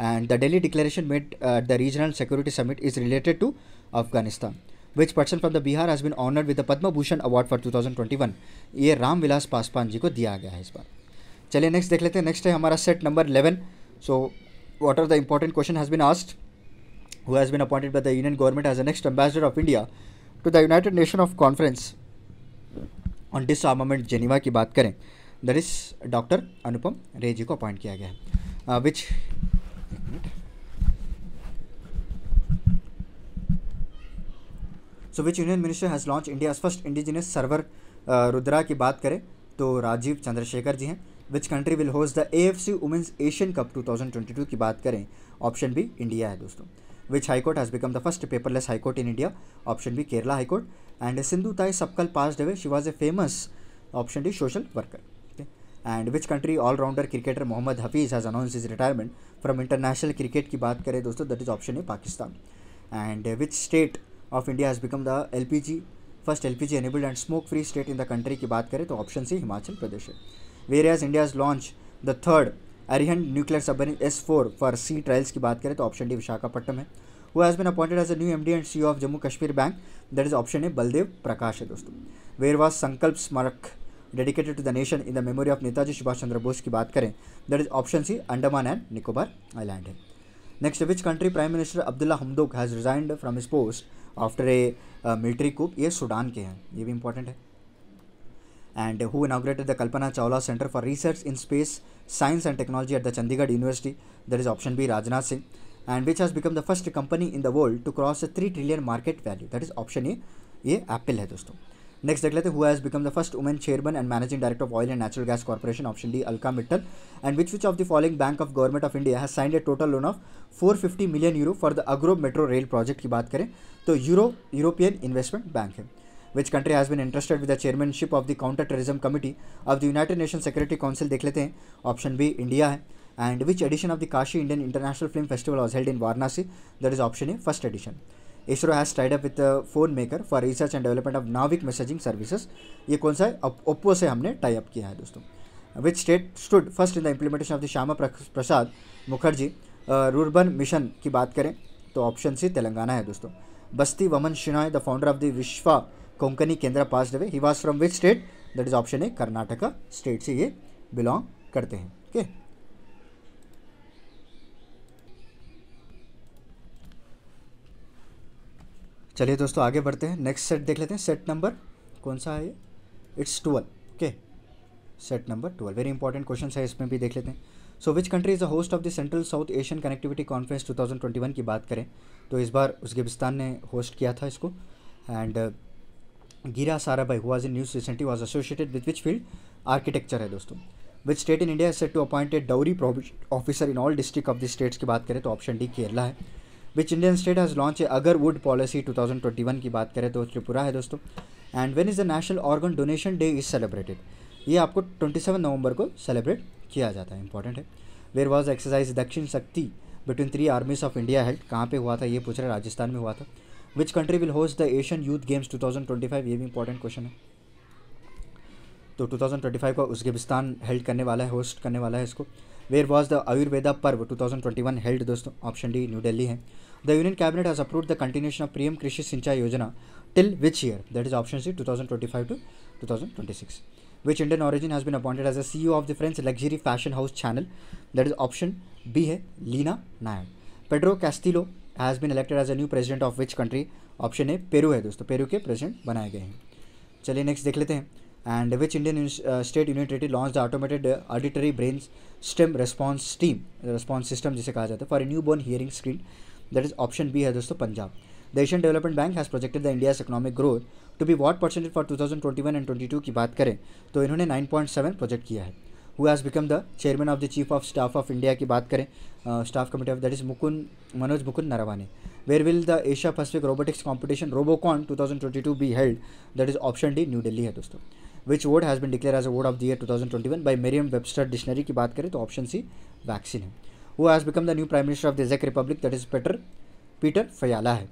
and the declaration made at the regional security summit is related to Afghanistan which person from the Bihar has been honoured with the Padma Bhushan award for two thousand twenty one ये राम विलास पासवान जी को दिया गया है इस बार चलिए नेक्स्ट देख लेते हैं नेक्स्ट है हमारा set number eleven so what are the important question has been asked who has been appointed by the Union government as the next ambassador of India to the United Nations of Conference on Disarmament Geneva की बात करें दर इस डॉक्टर अनुपम रे जी को अपॉइंट किया गया है which so which union minister has launch India first indigenous server Rudra की बात करें तो राजीव चंद्रशेखर जी हैं which country will host the A F C women's Asian cup two thousand twenty two की बात करें ऑप्शन बी इंडिया है दोस्तों which High Court has become the first paperless High Court in India. Option B, Kerala High Court. And Sindhu Thai Sapkal passed away. She was a famous, option D, social worker. Okay. And which country all-rounder cricketer Mohammad Hafiz has announced his retirement from international cricket की बात करें दोस्तों that is option A, Pakistan. And which state of India has become the LPG first L P enabled and smoke free state in the country की बात करें तो ऑप्शन सी हिमाचल प्रदेश है where as India's launch the third Arihant nuclear submarine S four for sea trials की बात करें तो ऑप्शन डी विशाखापट्टनम है वो has been appointed as a new M D and C of Jammu Kashmir bank that is option A Baldev Prakash है दोस्तों where was Sankalp Smarak dedicated to the nation in the memory of Netaji Subhash Chandra Bose की बात करें that is option C Andaman and Nicobar island है next which country prime minister Abdullah Hamdok has resigned from his post after a military coup ये सूडान के हैं ये भी इंपॉर्टेंट है and who inaugurated the Kalpana Chawla Center for Research in Space Science and Technology at the Chandigarh University, that is option B, Rajnath Singh, and which has become the first company in the world to cross a 3 trillion market value, that is option A, ये एप्पल है दोस्तों नेक्स्ट देख लेते हैं who has become the first women chairman and managing director of oil and natural gas corporation option D Alka Mittal and which which of the following bank of government of India has signed a total loan of 450 million euro for the Agra metro rail project की बात करें तो यूरो यूरोपियन इन्वेस्टमेंट बैंक है which country has bin interested with the chairmanship of the counter terrorism committee of the united nations security council देख लेते हैं ऑप्शन बी इंडिया है and which edition of the Kashi Indian international film festival was held in Varanasi that is option A first edition ISRO has tied up with phone maker for research and development of NavIC messaging services ये कौन सा है ओप्पो से हमने टाई अप किया है दोस्तों which state stood first in the implementation of the Shyama Prasad Mukherjee rurban mission की बात करें तो ऑप्शन सी तेलंगाना है दोस्तों Basti Vaman Shenoy the founder of the Vishwa Konkani Kendra pass away. He was from which state that is option A Karnataka state से ये बिलोंग करते हैं ओके okay? चलिए दोस्तों आगे बढ़ते हैं नेक्स्ट सेट देख लेते हैं सेट नंबर कौन सा है ये it's twelve okay set number twelve very important question है इसमें भी देख लेते हैं so which country is the host of the central South Asian connectivity conference 2021 की बात करें तो इस बार उज्बेकिस्तान ने होस्ट किया था इसको and uh, Gira Sarabhai bhai was in news recently was associated with which field architecture है दोस्तों which state in India set to appointed dowry officer in all district of the states की बात करें तो ऑप्शन डी केरला है which Indian state has launch a agar wood policy two thousand twenty one की बात करें तो त्रिपुरा है दोस्तों and when is the national organ donation day is celebrated ये आपको ट्वेंटी सेवन नवंबर को सेलिब्रेट किया जाता है इंपॉर्टेंट है where was exercise Dakshin Shakti between three armies of India held कहाँ पे हुआ था ये पूछ रहे राजस्थान में हुआ था which country will host the Asian youth games 2025 ये भी इंपॉर्टेंट क्वेश्चन है तो 2025 का उज्बेकिस्तान हेल्ड करने वाला है होस्ट करने वाला है इसको वेयर वॉज द आयुर्वेदा पर्व 2021 हेल्ड दोस्तों ऑप्शन डी न्यू दिल्ली है the union cabinet has approve the continuation of PM Krishi Sinchai Yojana till which year that is option C 2025 to 2026 which Indian origin has been appointed as the C of the French luxury fashion house Chanel that is option B है Leena Nair Pedro Castillo has been elected as a new president of which country option A Peru है दोस्तों पेरू के प्रेजिडेंट बनाए गए हैं चलिए नेक्स्ट देख लेते हैं and which Indian state university launch the automated auditory brain stem response team response system जिसे कहा जाता है for a newborn hearing screen that is option B है दोस्तों Punjab the Asian development bank has projected the India's economic growth to be what percentage for one and twenty two की बात करें तो इन्होंने नाइन पॉइंट सेवन प्रोजेक्ट किया है who has become the chairman of the chief of staff of India की बात करें staff committee of that is Mukund Manoj Mukund Naravane where will the Asia Pacific robotics competition Robocon two thousand twenty two be held that is option D new Delhi है दोस्तों which word has been declare as a word of the year two thousand twenty one by Merriam Webster dictionary की बात करें तो ऑप्शन सी वैक्सीन है वो has become the new prime minister of the जेक republic that is Petr Peter Fiala है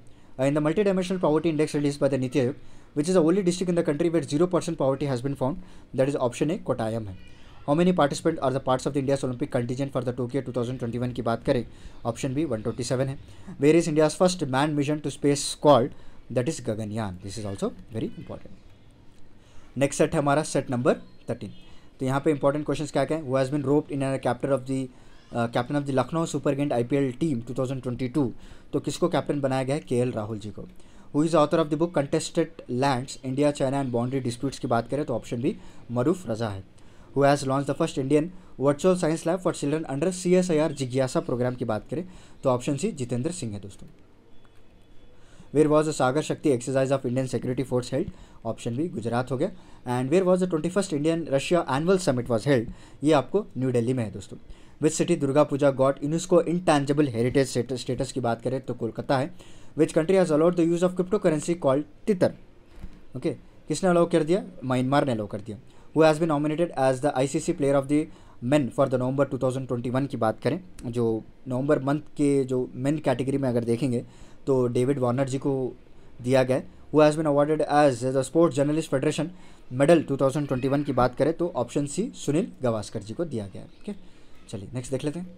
in the multi dimensional poverty index release by the NITI Aayog which is a only district in the country with zero percent poverty has been found that is option A Kottayam है how many participant are the parts of the India's Olympic contingent for the Tokyo 2021 की बात करें ऑप्शन बी 127 है where is India's first man mission to space called that is Gaganyaan this is also very important next set है हमारा सेट नंबर थर्टीन तो यहाँ पे इंपॉर्टेंट क्वेश्चन क्या क्या है वो has been roped in captain of the captain of the Lucknow super giant I team 2022 तो किसको कैप्टन बनाया गया है के एल राहुल जी को who is author of the book contested lands India China and boundary disputes की बात करें तो ऑप्शन बी मरूफ रजा है who has launch the first Indian virtual science lab for children under C S I R जिज्ञासा प्रोग्राम की बात करें तो ऑप्शन सी जितेंद्र सिंह है दोस्तों where was a Sagar Shakti exercise of Indian security force held option B Gujarat हो गया and where was the twenty first Indian Russia annual summit was held ये आपको न्यू डेली में है दोस्तों which city Durga Puja got UNESCO intangible heritage status की बात करें तो कोलकाता है which country has allowed the use of crypto currency called Tether okay किसने अलाउ कर दिया म्यांमार ने अलाउ कर दिया who nominated as the I C C player of the men for the November 2021 की बात करें जो नवंबर मंथ के जो मेन कैटेगरी में अगर देखेंगे तो डेविड वार्नर जी को दिया गया who has been awarded as the sports journalist federation medal 2021 की बात करें तो ऑप्शन सी सुनील गवास्कर जी को दिया गया है ठीक है चलिए नेक्स्ट देख लेते हैं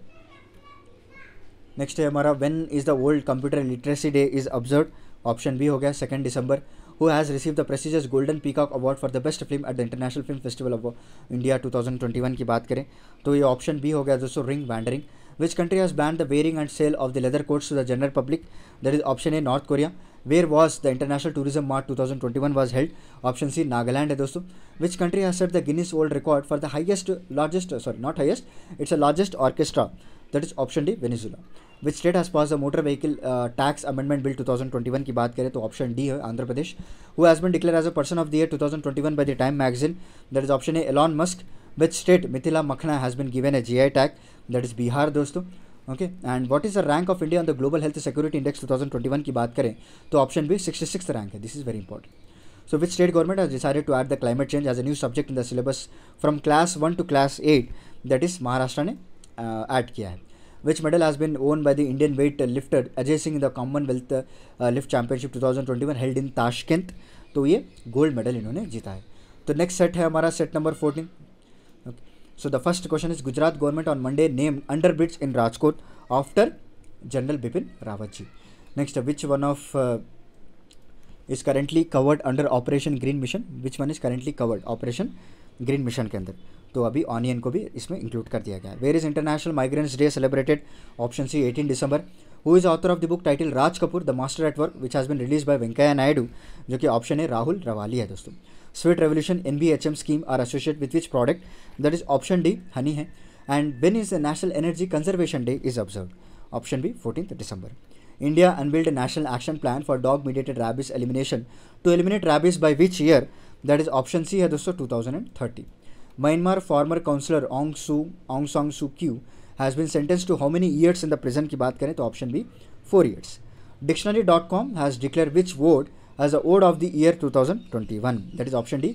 नेक्स्ट है हमारा when is the world computer literacy day is observe option B हो गया second December who has received the prestigious Golden Peacock Award for the Best Film at the International Film Festival of India 2021 की बात करें तो ये ऑप्शन बी हो गया दोस्तों रिंग वैंडरिंग which country has banned the wearing and sale of the leather coats to the general public that is option A North Korea where was the international tourism mart 2021 was held option C Nagaland है दोस्तों which country has set the Guinness world record for the highest largest sorry not highest it's a largest orchestra that is option D Venezuela which state has passed the motor vehicle tax amendment bill 2021 की बात करें तो ऑप्शन डी है Andhra Pradesh who has been declare as a person of the year 2021 by the time magazine that is option A Elon Musk which state Mithila makhana has been given a I tag that is Bihar दोस्तों okay and what is the rank of India on the global health security index 2021 की बात करें तो option B sixty six rank है this is very important so which state government has decided to add the climate change as a new subject in the syllabus from class one to class eight that is Maharashtra ने ऐड uh, किया है which medal has been won by the Indian weightlifter Ajay Singh in the Commonwealth uh, Lift Championship 2021 held in Tashkent. तो ये गोल्ड मेडल इन्होंने जीता है तो नेक्स्ट सेट है हमारा set number fourteen so the first question is Gujarat government on Monday name under bridge in Rajkot after general Bipin Rawat ji next which one of is currently covered under operation green mission which one is currently covered operation green mission के अंदर तो अभी ऑनियन को भी इसमें इंक्लूड कर दिया गया है where is international migrants day celebrated option C eighteen December who is author of the book title Raj Kapoor the master at work which has been release by Venkaiah Naidu जो कि ऑप्शन है राहुल रवाली है दोस्तों sweet revolution N B H M scheme are associate with which product that is option D honey है and when is the national energy conservation day is observe option B fourteen December India unveiled a national action plan for dog mediated rabies elimination to eliminate rabies by which year? That is option C है दोस्तों thirty Myanmar former councillor Aung Su Aung San Suu Kyi has been sentenced to how many years in the prison की बात करें तो option B four years dictionary dot com has declare which word as a word of the year two thousand twenty one that is option D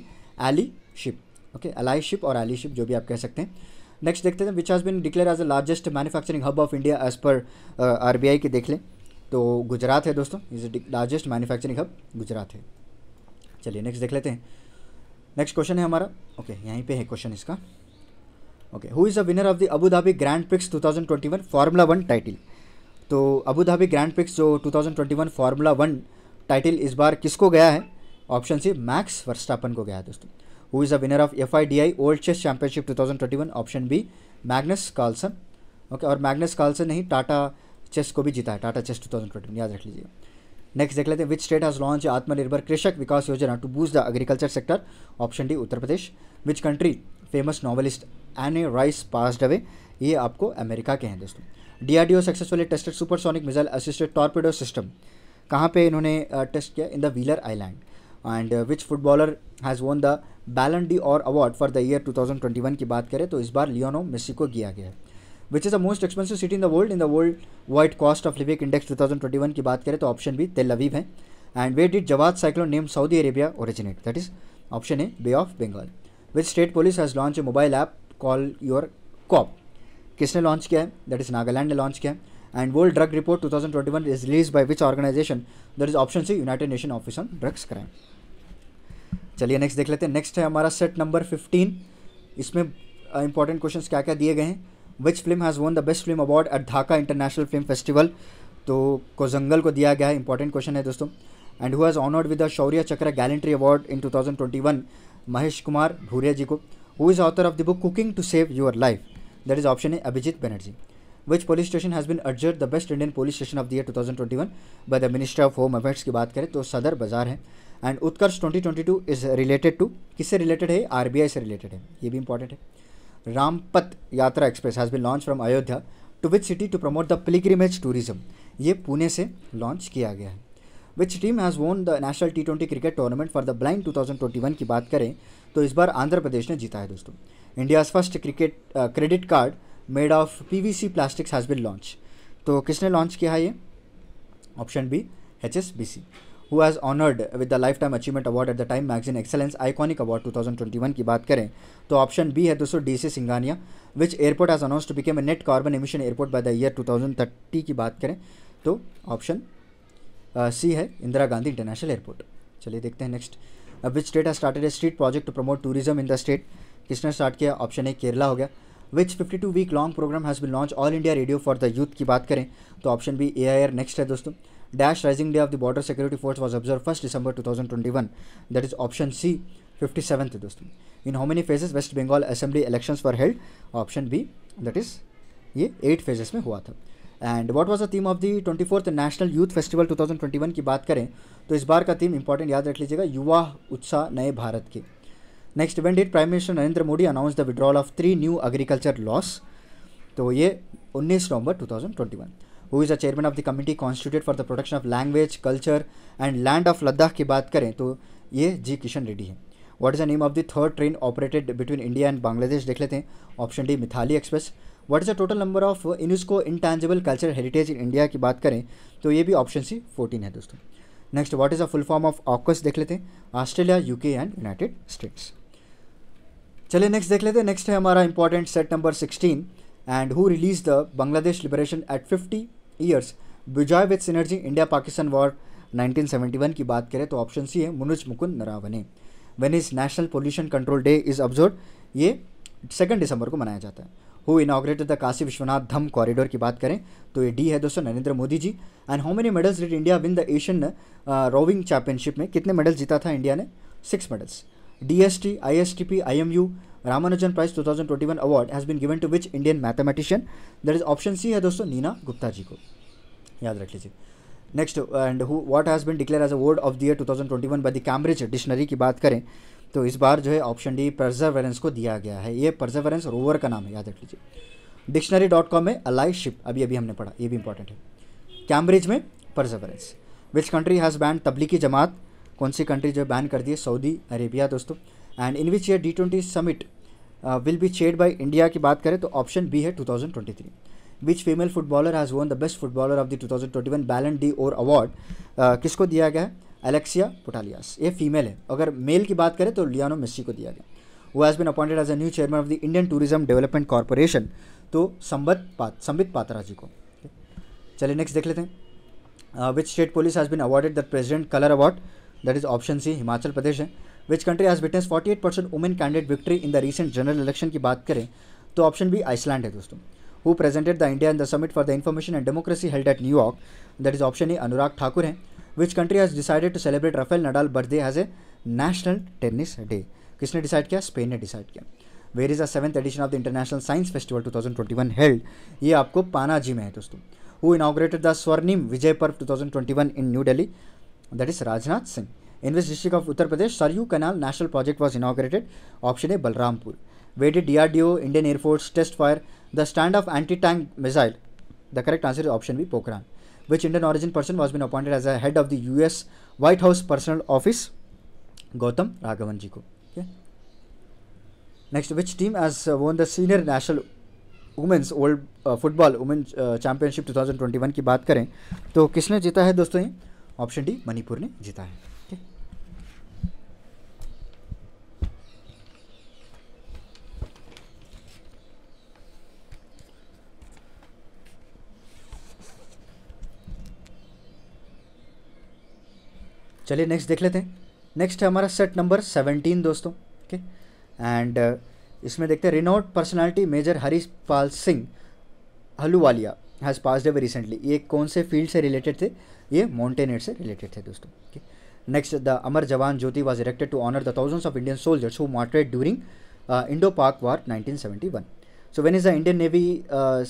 allyship okay allyship और एलीशिप जो भी आप कह सकते हैं नेक्स्ट देखते हैं which has been declare as a largest manufacturing hub of India as per R B I की देख लें तो गुजरात है दोस्तों is largest manufacturing hub Gujarat है चलिए नेक्स्ट देख लेते हैं नेक्स्ट क्वेश्चन है हमारा ओके यहीं पे है क्वेश्चन इसका okay who is a winner of the Abu Dhabi grand prix 2021 formula one title तो अबू धाबी ग्रैंड पिक्स जो 2021 फार्मूला वन टाइटल इस बार किसको गया है ऑप्शन सी मैक्स वर्स्टापन को गया है दोस्तों who is a winner of F I D E world chess championship one option B Magnus Carlsen okay और मैग्नस कार्लसन नहीं टाटा चेस को भी जीता है टाटा चेस वन याद रख लीजिए नेक्स्ट देख लेते हैं विच स्टेट हैज़ लॉन्च आत्मनिर्भर Krishak Vikas Yojana to boost the agriculture sector option D Uttar Pradesh which country famous novelist N A Rice passed away ये आपको अमेरिका के हैं दोस्तों DRDO successfully tested supersonic missile assisted torpedo system कहाँ पे इन्होंने टेस्ट किया in the Wheeler island and which footballer has won the Ballon d'Or award for the year 2021 की बात करें तो इस बार लियोनो मेसी को किया गया है which is the most expensive city in the world in the world wide cost of living index 2021 की बात करें तो ऑप्शन बी तेल अवीव है and where did Jawad cyclone name Saudi Arabia originate that is option A bay of Bengal which state police has launch a mobile app call your cop किसने लॉन्च किया है दैट इज नागालैंड ने लॉन्च किया है report two thousand twenty 2021 is release by which organisation that is option C United Nation office on drugs crime चलिए नेक्स्ट देख लेते हैं नेक्स्ट है हमारा सेट नंबर फिफ्टीन इसमें इंपॉर्टेंट क्वेश्चन क्या क्या दिए गए हैं which film has won the best film award at Dhaka international film festival तो कोजंगल को दिया गया है इंपॉर्टेंट क्वेश्चन है दोस्तों and who has honoured with the Shaurya Chakra gallantry award in two thousand twenty one Mahesh Kumar Bhuria ji को who is author of the book cooking to save your life that is option है Abhijit Banerjee which police station has been अर्जर the best Indian police station of the year one by the minister of home affairs की बात करें तो सदर बाजार है and Utkarsh twenty twenty two is related to किससे रिलेटेड है आर बी आई से रिलेटेड है ये भी इंपॉर्टेंट है Rampath Yatra express has been launch from Ayodhya to which city to promote the pilgrimage tourism ये पुणे से लॉन्च किया गया है which team has won the national T twenty cricket tournament for the blind two thousand twenty one की बात करें तो इस बार आंध्र प्रदेश ने जीता है दोस्तों India's first cricket credit card made of sea plastics has been launch तो किसने लॉन्च किया है ये option B H S B C who who has honored with the Lifetime the time magazine excellence iconic award two thousand twenty 2021 की बात करें तो ऑप्शन बी है दोस्तों D C Singhania which airport has announce to become a net carbon emission airport by the year 2030 की बात करें तो ऑप्शन सी है इंदिरा गांधी इंटरनेशनल एयरपोर्ट चलिए देखते हैं next which state has started a street project to promote tourism in the state किसने स्टार्ट किया ऑप्शन ए केरला हो गया which 52 week long programme has been launch all India radio for the youth की बात करें तो ऑप्शन बी ए नेक्स्ट है दोस्तों dash raising day of the border security force was observe first December two thousand twenty one that is option C fifty seven थे दोस्तों in how many phases West Bengal assembly election for held option B that is ये एट फेजेस में हुआ था and what was the theme of the twenty fourth national youth festival two thousand twenty one की बात करें तो इस बार का थीम इंपॉर्टेंट याद रख लीजिएगा युवा उत्साह नए भारत के next event date prime minister Narendra Modi announce the withdrawal of three new agriculture laws तो ये उन्नीस नवंबर two thousand twenty one who is the chairman of the committee constitute for the protection of language culture and land of Ladakh की बात करें तो ये जी किशन रेड्डी है what is the name of the third train operated between India and Bangladesh देख लेते हैं option D Mitali express what is the total number of इनको intangible culture heritage in India की बात करें तो ये भी ऑप्शन सी फोर्टीन है दोस्तों next what is a full form of AUKUS देख लेते हैं Australia UK and United States चलिए नेक्स्ट देख लेते हैं नेक्स्ट है हमारा important set number sixteen and who release the Bangladesh liberation at fifty years Vijay with synergy India Pakistan war 1971 की बात करें तो ऑप्शन सी है Manoj Mukund Naravane when is national pollution control day is observe ये सेकेंड दिसंबर को मनाया जाता है who inaugurated the Kashi Vishwanath Dham corridor की बात करें तो ये डी है दोस्तों Narendra Modi ji and how many medals did India win the Asian rowing championship में कितने मेडल्स जीता था इंडिया ने six medals D S T I S T P I M U Ramanujan prize two thousand one award has been given to which Indian mathematician that is option C है दोस्तों नीना गुप्ता जी को याद रख लीजिए next and who what has been declare as a word of the year one by the Cambridge dictionary की बात करें तो इस बार जो है ऑप्शन डी परजर्वेरेंस को दिया गया है ये परजर्वेरेंस रोवर का नाम है याद रख लीजिए डिक्शनरी डॉट कॉम में शिप अभी अभी हमने पढ़ा ये भी इंपॉर्टेंट है कैम्ब्रिज में perseverance which country has ban Tablighi Jamaat कौन सी कंट्री जो बैन कर दी है सऊदी अरेबिया दोस्तों एंड इन विच ये D twenty summit will be chaired by India की बात करें तो ऑप्शन बी है two thousand twenty three which female footballer has won the best footballer of the two thousand twenty one Ballon d'Or award किसको दिया गया है एलेक्सिया पुटालियास ये फीमेल है अगर मेल की बात करें तो लियानो मेस्सी को दिया गया वो has been appointed as a new chairman of the Indian tourism development corporation तो संबत पात संबित पात्रा जी को चलिए नेक्स्ट देख लेते हैं which state police has been awarded the president colour award that is option C Himachal Pradesh है which country has witness 48 percent women candidate victory in the recent general election की बात करें तो ऑप्शन बी आइसलैंड है दोस्तों who presented the India in the summit for the information and democracy held at New York that is option A Anurag Thakur हैं which country has decided to celebrate Rafael Nadal birthday has a national tennis day किसने डिसाइड किया स्पेन ने डिसाइड किया where is the seventh edition of the international science festival 2021 held ये आपको पानाजी में है दोस्तों who inaugurated the Swarnim Vijay Parv one in new Delhi that is Rajnath Singh In which district of Uttar Pradesh, Saryu Canal National Project was inaugurated? Option A, Balrampur. Where did DRDO, Indian Air Force test fire the stand-off anti-tank missile? The correct answer is option B, Pokhran. Which Indian origin person was been appointed as a head of the U.S. White House Personal Office? Gautam Raghavan ji ko. Okay. Next, which team has won the senior national women's world football women championship 2021 की बात करें तो किसने जीता है दोस्तों ये ऑप्शन डी मणिपुर ने जीता है चलिए नेक्स्ट देख लेते हैं नेक्स्ट है हमारा सेट नंबर सेवनटीन दोस्तों ओके एंड uh, इसमें देखते हैं renowned personality major Haripal Singh Ahluwalia has passed day recently ये कौन से फील्ड से रिलेटेड थे ये माउंटेनियर से रिलेटेड थे दोस्तों okay next the Amar Jawan Jyoti was erected to honour the thousands of Indian soldiers who martyred during Indo Pak war nineteen so when is the Indian navy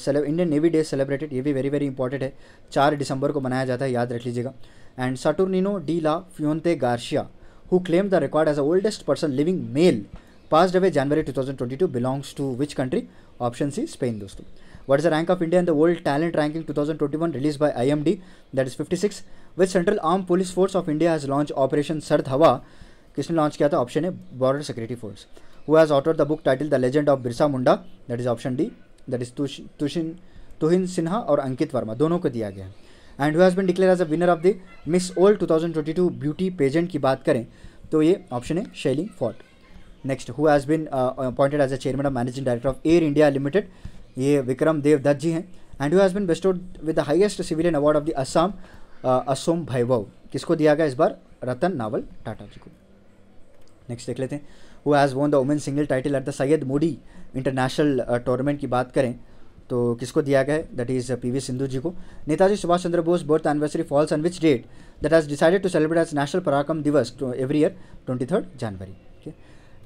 Indian navy day celebrated ये भी वेरी वेरी इंपॉर्टेंट है चार दिसंबर को मनाया जाता है याद रख लीजिएगा and Saturnino de la Fuente Garcia, who claimed the record as the oldest person living male, passed away January 2022, belongs to which country? Option C, Spain. dosto. What is the rank of India in the World Talent Ranking 2021 released by IMD? That is 56. Which Central Armed Police Force of India has launched Operation Sard Hawa? किसने लॉन्च किया Option A, Border Security Force. Who has authored the book titled The Legend of Birsa Munda? That is option D. That is Tushin, Tushin, Tuhin Sinha और अंकित वर्मा दोनों को दिया गया है and who's been declare as a winner of the miss world 2022 beauty pageant की बात करें तो ये ऑप्शन है शैली फॉर्ट next who has been appointed as a chairman of managing director of air India limited ये विक्रम देव दत्त जी हैं and who has been bestowed with the highest civilian award of the Assam Asom Baibhav किसको दिया गया इस बार रतन नावल टाटा जी को नेक्स्ट देख लेते हैं who has won the women single title at the Syed Modi international tournament की बात करें तो किसको दिया गया है that is P V Sindhu ji को Netaji Subhash Chandra Bose birth anniversary falls on which date that has decided to celebrate as national Parakram Diwas every year twenty third January ठीक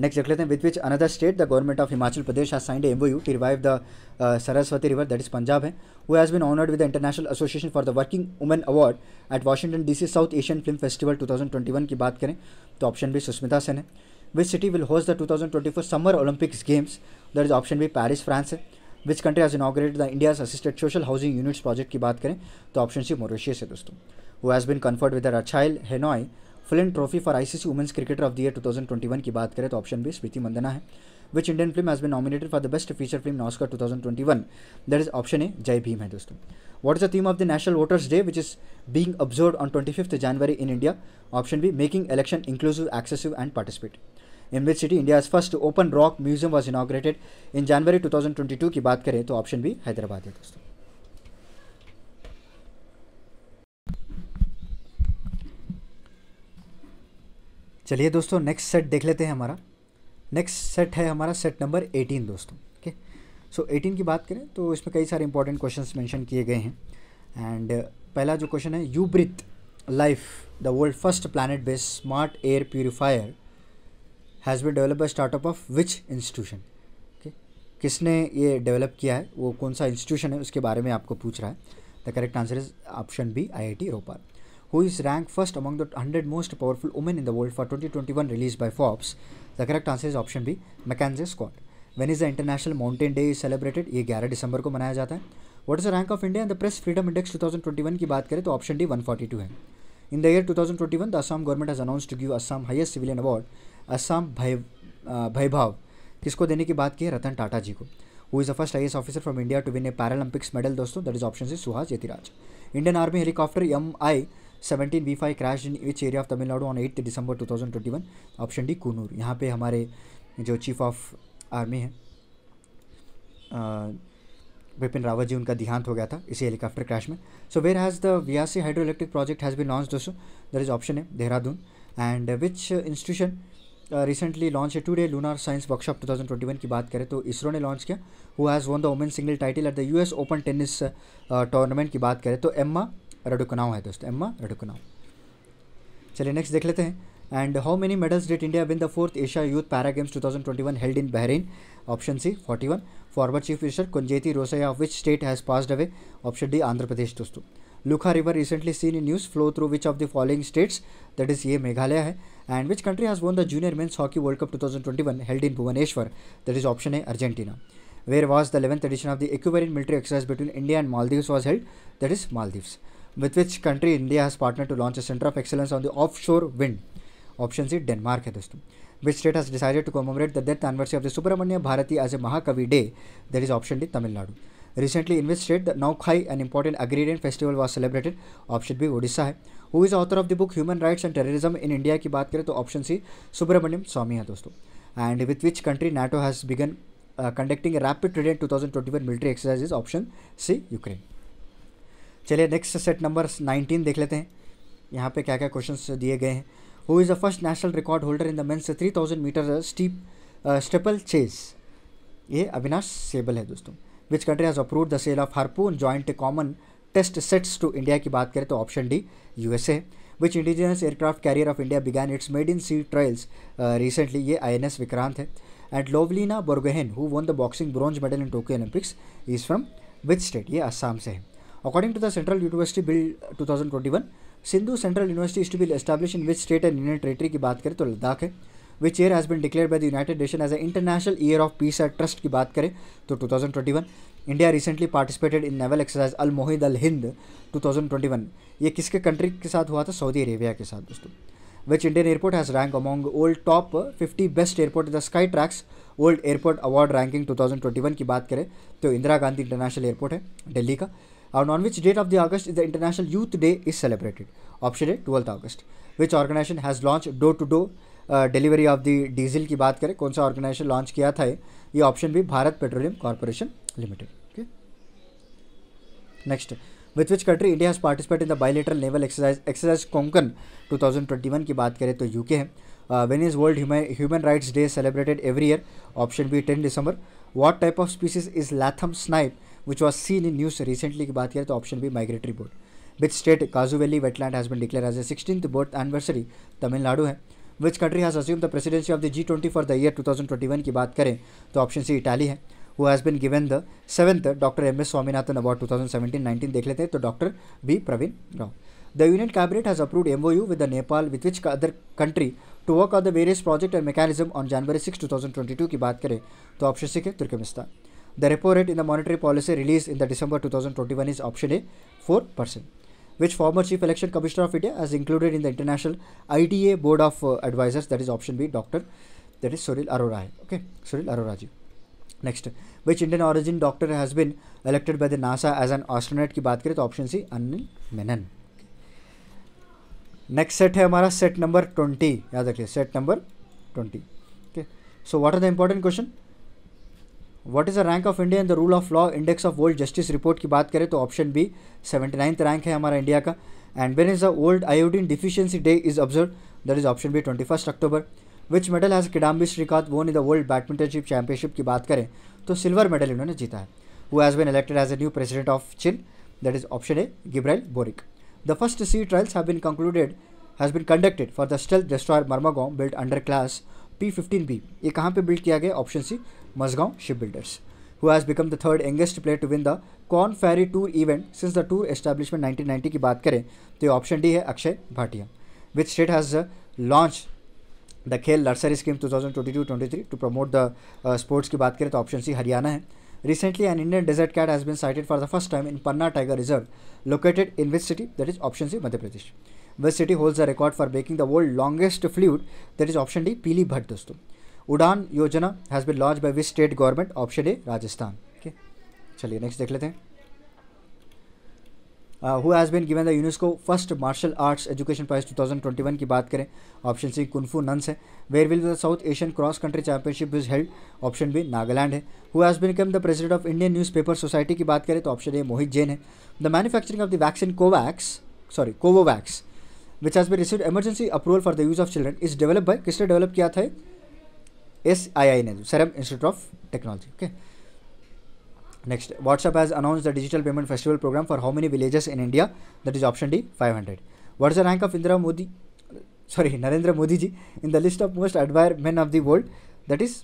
नेक्स्ट देख लेते हैं with which another state the government of Himachal Pradesh has signed U to revive the Saraswati river that is Punjab है वो has been honoured with the international association for the working women award at Washington DC South Asian film festival 2021 की बात करें तो ऑप्शन भी सुस्मिता सेन है which city will host the four summer Olympics games that is option B Paris France है which country has inaugurate the India's assisted social housing units project की बात करें तो ऑप्शन सी मोरिशियस है दोस्तों वो has been conferred with Rachael Heyhoe Flint trophy for ICC women's cricketer of the year 2021 की बात करें तो ऑप्शन बी स्मृति मंदना है which Indian film has been nominated for the best feature film Oscar 2021 that is option A Jai Bhim है दोस्तों what is the theme of the national voters day which is being observe on twenty fifth January in India option B making election inclusive excessive and participate India first open rock museum was inaugurated in January two thousand twenty two की बात करें तो ऑप्शन बी हैदराबाद है दोस्तों चलिए दोस्तों नेक्स्ट सेट देख लेते हैं हमारा नेक्स्ट सेट है हमारा सेट नंबर एटीन दोस्तों ओके सो एटीन की बात करें तो इसमें कई सारे इंपॉर्टेंट क्वेश्चन मैंशन किए गए हैं एंड uh, पहला जो क्वेश्चन है U breathe life the world first plant based smart air purifier has be develop a startup of which institution किसने ये डेवलप किया है वो कौन सा इंस्टीट्यूशन है उसके बारे में आपको पूछ रहा है the correct answer is option B I I T Ropar who is rank first among the hundred most powerful women in the world for twenty twenty one release by Forbes the correct answer is option B MacKenzie Scott when is the international mountain day is celebrated ये ग्यारह दिसंबर को मनाया जाता है what is the rank of India and the press freedom index two thousand twenty one की बात करें तो option D one forty two है in the year two thousand twenty one the Assam government has announce to give Assam highest civilian award Assam भय भयभाव किसको देने की बात की है रतन टाटा जी को who is the first I officer from India to win a Paralympics medal दोस्तों that is option C Suhas Yathiraj Indian army helicopter M I seventeen V five crash in which area of Tamil Nadu on eight December two thousand twenty one option D Coonoor यहाँ पे हमारे जो चीफ ऑफ आर्मी है विपिन रावत जी उनका देहांत हो गया था इसी हेलीकॉप्टर क्रैश में so where has the Vyasi hydro electric project has be launch दोस्तों दर इज ऑप्शन है Dehradun and which institution recently launch है two day lunar science workshop two 2021 की बात करें तो इसरो ने लॉन्च किया who has won the women single title at the U S open tennis tournament की बात करें तो एम्मा रडुकनाव है दोस्तों एम्मा रडुकनाव चलिए नेक्स्ट देख लेते हैं and how many medals did India win the fourth Asia youth para games two thousand twenty one held in Bahrain option C forty one former chief minister Konijeti Rosaiah which state has passed away option D Andhra Pradesh दोस्तों Lukha river recently seen in news flow through which of the following states that is ये मेघालय है And which country has won the Junior Men's Hockey World Cup 2021 held in Bhuvaneshwar? That is option A, Argentina. Where was the 11th edition of the equivalent military exercise between India and Maldives was held? That is Maldives. With which country India has partnered to launch a center of excellence on the offshore wind? Option C, Denmark. Which state has decided to commemorate the 10th anniversary of the Subramanya Bharati as a Mahakavi Day? There is option D, Tamil Nadu. Recently, in which state the Naukhai, an important agrarian festival, was celebrated? Option B, Odisha. Who is author of the book human rights and terrorism in India की बात करें तो ऑप्शन सी सुब्रमण्यम स्वामी है दोस्तों and with which country NATO has begun conducting rapid trade two thousand twenty one military exercise option C Ukraine चलिए नेक्स्ट सेट नंबर नाइनटीन देख लेते हैं यहाँ पे क्या क्या क्वेश्चन दिए गए हैं who is the first national record holder in the men's three thousand meter steep steeple chase ये अविनाश सेबल है दोस्तों which country has approve the sale of harpoon joint common test sets to India की बात करें तो option D USA which indigenous aircraft carrier of India began its maiden sea trials recently ये आई विक्रांत है and Lovlina Borgohain who won the boxing bronze medal in Tokyo Olympics is from which state ये असम से है according to the central university bill one Sindhu central university to be establish in which state and union territory की बात करें तो लद्दाख है which year has been declare by the United nation as a international year of peace and trust की बात करें तो 2021 India recently participated in naval exercise Al Mohed Al Hind 2021 ये किसके कंट्री के साथ हुआ था सऊदी अरेबिया के साथ दोस्तों which Indian airport has rank among world top 50 best airport in the Skytrax world airport award ranking 2021 की बात करें तो इंदिरा गांधी इंटरनेशनल एयरपोर्ट है दिल्ली का और on which date of the August the international youth day is celebrated option है twelfth August which organisation has launch door to door delivery of the diesel की बात करें कौन सा ऑर्गेनाइजेशन लॉन्च किया था ये ऑप्शन भी Bharat Petroleum Corporation Limited. Okay. Next, with which country India has participated in the bilateral naval exercise exercise Konkan 2021 की बात करें तो यूके है when is world human rights day celebrated every year option B ten December what type of species is Latham snipe which was seen in news recently की बात करें तो option B migratory bird which state काजू valley wetland has been declare as a sixtieth birth anniversary Tamil Nadu है which country has assume the presidency of the G twenty for the year two thousand twenty one की बात करें तो ऑप्शन सी इटाली है who has been given the seventh doctor M S Swaminathan award two thousand seventeen nineteen देख लेते हैं तो doctor B Praveen Rao the union cabinet has approve M O U with the Nepal with which other country to work on the various project and mechanism on January six two thousand twenty two की बात करें तो ऑप्शन सिक है Turkmenistan the repo rate in the monetary policy release in the December two thousand twenty one is option A four percent which former chief election commissioner of India as included in the international I D A board of advisers that is option B doctor that is Sunil Arora है okay Sunil Arora ji next which Indian origin doctor has been elected by the NASA as an astronaut की बात करें तो ऑप्शन सी अनिल मेनन नेक्स्ट सेट है हमारा सेट नंबर ट्वेंटी याद रखिए set number twenty okay so what are the important question what is the rank of India in the rule of law index of world justice report की बात करें तो option B seventy ninth rank है हमारा इंडिया का and when is the I iodine deficiency day is observe that is option B twenty first October which medal has Kidambi Srikanth won in the world badminton championship की बात करें तो सिल्वर मेडल इन्होंने जीता है who has been elected as a new president of Chile that is option A Gabriel Boric the first sea trials have been concluded has been conducted for the stealth destroyer Mormugao build under class P fifteen B ये कहाँ पर बिल्ड किया गया option C Mazagon ship builders who has become the third youngest player to win the Korn Ferry tour event since the tour establishment nineteen ninety की बात करें तो ये ऑप्शन डी है Akshay Bhatia which state has launch the Khel nursery scheme two thousand twenty two twenty three to promote the sports की बात करें तो ऑप्शन सी हरियाणा है recently an Indian desert cat has been sighted for the first time in Panna tiger reserve located in which city that is option C Madhya Pradesh which city holds the record for baking the world longest flute that is option D Pilibhit दोस्तों Udaan Yojana has been launch by which state government option A Rajasthan ठीक है चलिए नेक्स्ट देख लेते हैं who has been given the UNESCO first martial arts education prize 2021 की बात करें ऑप्शन सी कुनफू नंस है where will the south Asian cross country championship is held option B Nagaland है who has been come the president of Indian newspaper society की बात करें तो ऑप्शन ए मोहित जैन है the manufacturing of the vaccine Covax sorry Covovax which has been receive emergency approval for the use of children is develop by किसने डेवलप किया था एस आई आई ने Serum institute of technology okay next WhatsApp has announce the digital payment festival programme for how many villages in India that is option D five hundred what is the rank of Indira Modi sorry Narendra Modi ji in the list of most admired man of the world that is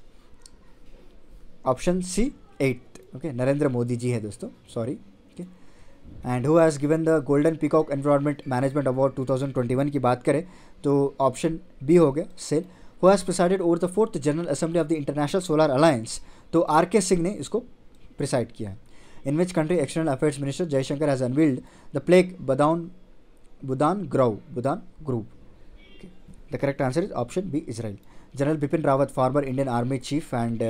option C eight okay Narendra Modi ji है दोस्तों sorry okay and who has given the golden peacock environment management award two thousand twenty one की बात करें तो ऑप्शन बी हो गया cell who has presided over the fourth general assembly of the international solar alliance तो आर के सिंह ने इसको प्रिसाइड किया है in which country external affairs minister Jaishankar has unveiled the plaque बदाउन बुदान ग्रोव बुदान group the correct answer is option B Israel general Bipin Rawat Rawat, Indian army chief and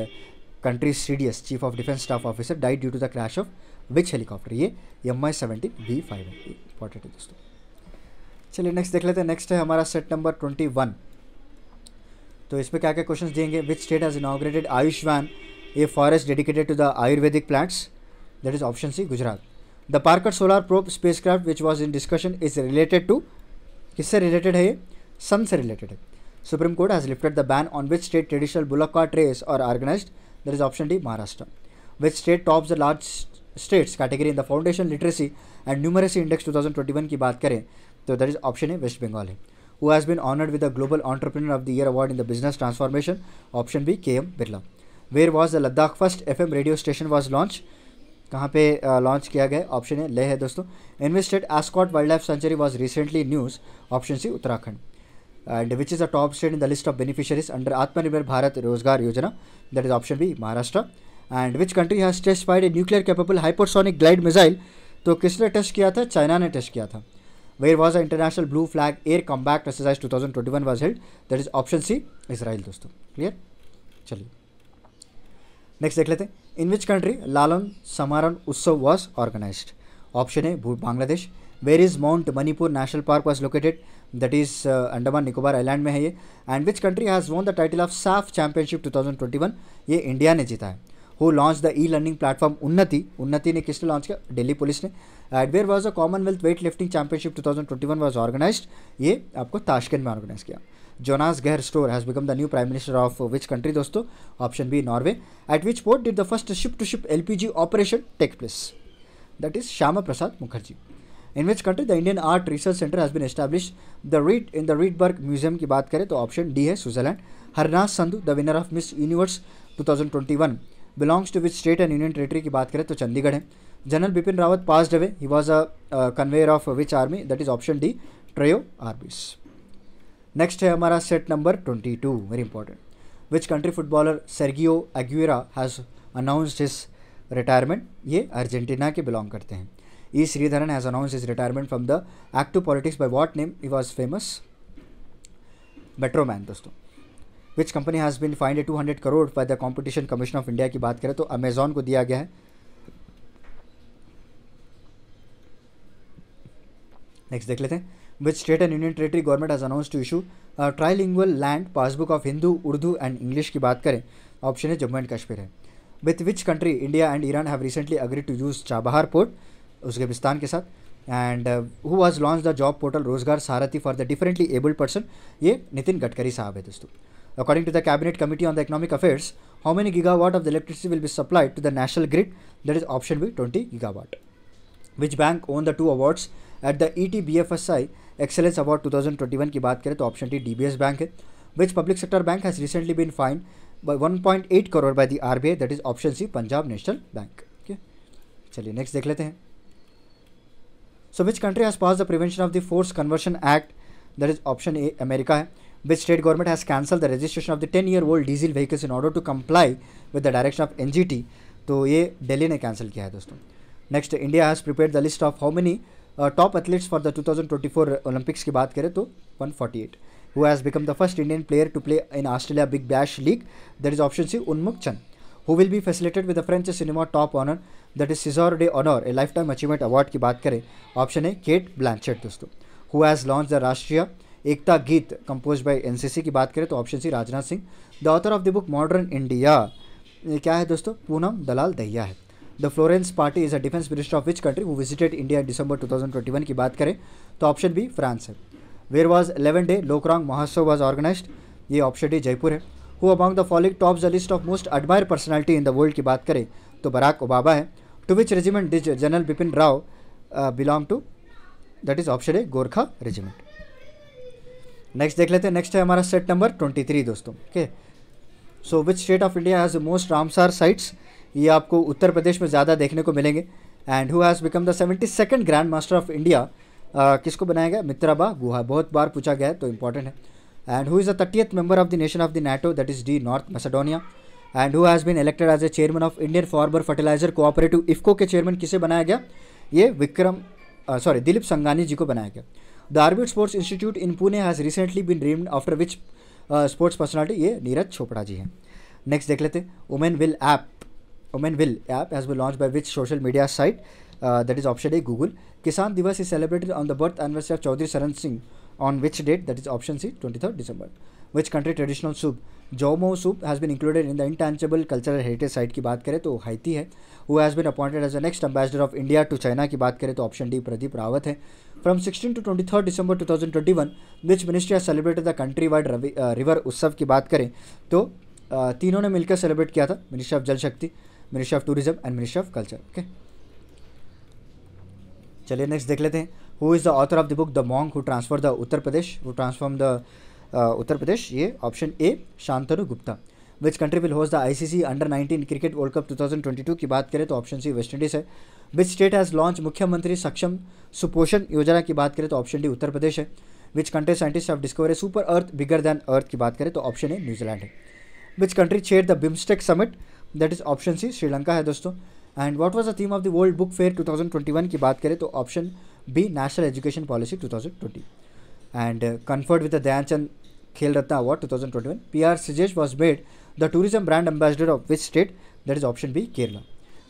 country C D S chief of defence staff officer died due to the crash of which helicopter ये M I seventy B five है इंपॉर्टेंट है दोस्तों चलिए नेक्स्ट देख लेते हैं नेक्स्ट है हमारा सेट नंबर ट्वेंटी वन तो इसमें क्या क्या क्वेश्चन देंगे which state has inaugurated Ayushman a forest dedicated to the Ayurvedic plants that is option C Gujarat the Parker solar probe spacecraft which was in discussion is related to किससे रिलेटेड है ये सन से रिलेटेड है supreme court has lifted the ban on which state traditional bullock cart races are organise there is option D Maharashtra which state top the large states category in the foundation literacy and numeracy index two thousand twenty one की बात करें तो दर इज ऑप्शन है वेस्ट बंगाल है who has been honoured with the global entrepreneur of the year award in the business transformation option B K M Birla where was the Ladakh first F M radio station was launch कहाँ पे लॉन्च uh, किया गया ऑप्शन है ले है दोस्तों invested Askot wild life sanctuary was recently news option C Uttarakhand and which is the top state in the list of beneficiaries under Atmanirbhar Bharat Rozgar Yojana that is option B Maharashtra and which country has test fired a nuclear capable hypersonic glide missile तो किसने टेस्ट किया था चाइना ने टेस्ट किया था where was a international blue flag air combat exercise two thousand twenty one was held that is option C Israel दोस्तों क्लियर चलिए नेक्स्ट देख लेते हैं इन विच कंट्री लालन समारण उत्सव वॉज ऑर्गेनाइज ऑप्शन है Bangladesh where is mount Manipur national park was located that is Andaman Nicobar island में है ये and which country has won the title of SAFF championship 2021 ये इंडिया ने जीता है who launch the E learning platform Unnati Unnati ने किसने लॉन्च किया दिल्ली पुलिस ने at where was a commonwealth weight lifting championship two thousand twenty one was organise ये आपको ताशकंद में ऑर्गेनाइज किया Jonas Gahr Store has become the new prime minister of which country दोस्तों option B Norway at which port did the first ship to ship L P G operation take place that is Shyama Prasad Mukherjee in which country the Indian art research centre has been establish the reed in the berg museum की बात करें तो ऑप्शन डी है Switzerland Harnaaz Sandhu the winner of Miss universe to thousand twenty one belongs to which state and union territory की बात करें तो चंडीगढ़ है general Bipin Rawat passed away he was a conveyor of which army that is option D tri armies next है हमारा set number twenty two very important which country footballer Sergio Aguero has announced his retirement ये अर्जेंटीना के बिलोंग करते हैं E Sreedharan has announce his retirement from the active politics by what name E was famous metroman दोस्तों which company has been fined two hundred crore by the competition commission of India की बात करें तो अमेजॉन को दिया गया है नेक्स्ट देख लेते हैं which state and union territory government has announced to issue a trilingual land passbook of Hindu, Urdu and English ki की बात करें ऑप्शन है जम्मू एंड कश्मीर है with which country India and Iran have recently agree to use Chabahar port ke sath and uh, who has launched the job portal rozgar sarathi for the differently abled person ye nitin gadkari sahab hai dosto According to the Cabinet Committee on the Economic Affairs, how many gigawatt of the electricity will be supplied to the national grid? That is option B, 20 gigawatt. Which bank won the two awards at the E T B F S I excellence award two thousand twenty one की बात करें तो option D D B S bank है which public sector bank has recently been fined by one point eight crore by the R B I that is option C Punjab national bank okay चलिए नेक्स्ट देख लेते हैं so which country has passed the prevention of the force conversion act that is option A America है which state government has cancel the registration of the ten year old diesel vehicles in order to comply with the direction of N G T तो ये दिल्ली ने कैंसिल किया है दोस्तों next India has prepare the list of how many top athletes for the 2024 Olympics की बात करें तो 148 who has become the first Indian player to play in Australia big bash league that is option C Unmukt Chand who will be felicitated with the French cinema top honour that is César de honour a life time achievement award की बात करें ऑप्शन है केट ब्लैंचेट दोस्तों who has launch the Rashtriya Ekta गीत कंपोज बाय एनसीसी की बात करें तो option C Rajnath Singh the author of the book modern India क्या है दोस्तों पूनम दलाल दहिया है the Florence Parly is a defence minister of which country who visited India December 2021 की बात करें तो ऑप्शन बी फ्रांस है where was eleven day Lokrang Mahotsav was organise ये ऑप्शन डी जयपुर है who among the following top the list of most admire personality in the world की बात करें तो बराक ओबाबा है to which regiment does general Bipin Rao belong to that is option A Gorkha regiment next देख लेते हैं नेक्स्ट है हमारा सेट नंबर ट्वेंटी थ्री दोस्तों okay so which state of India has most Ramsar sites ये आपको उत्तर प्रदेश में ज़्यादा देखने को मिलेंगे and who has become the seventy second grand master of India किसको बनाया गया मित्राबा गुहा बहुत बार पूछा गया है तो इंपॉर्टेंट है and who is the thirtieth member of the nation of the NATO that is the North Macedonia and who has been elected as a chairman of Indian farmer fertiliser cooperative IFFCO के चेयरमैन किसे बनाया गया ये विक्रम सॉरी uh, दिलीप संगानी जी को बनाया गया द आर्बिट sports institute in Pune has recently been renamed after which sports personality ये नीरज चोपड़ा जी हैं नेक्स्ट देख लेते women will app women will app has be launch by which social media site that is option A Google Kisan Diwas is celebrated on the birth anniversary of Chaudhary Charan Singh on which date that is option C twenty third December which country traditional soup Joumou soup has been included in the intangible cultural heritage site की बात करें तो हाइती है who has been appointed as a next ambassador of India to China की बात करें तो ऑप्शन डी प्रदीप रावत है from sixteen to twenty third December two thousand twenty one which ministry has celebrated the country wide river Utsav की बात करें तो uh, तीनों ने मिलकर सेलिब्रेट किया था ministry of Jal Shakti ministry of tourism and ministry of culture okay चलिए नेक्स्ट देख लेते हैं who is the author of the book the monk who transfer the Uttar Pradesh who transform the Uttar Pradesh ये option A Shantanu Gupta which country will host the C under nineteen cricket world cup two thousand twenty two की बात करें तो ऑप्शन सी वेस्ट इंडीज़ है विच स्टेट हैज़ लॉन्च मुख्यमंत्री सक्षम सुपोषण योजना की बात करें तो ऑप्शन डी उत्तर प्रदेश है which country scientist of discover super earth bigger than earth की बात करें तो ऑप्शन ए न्यूजीलैंड है which country chaired the BIMSTEC summit that is option C Sri Lanka है दोस्तों and what was the theme of the world book fair one की बात करें तो option B national education policy two thousand twenty and conferred with the Dhyanchand Khel Ratna award two thousand twenty one P R सिजेश was made the tourism brand ambassador of which state that is option B Kerala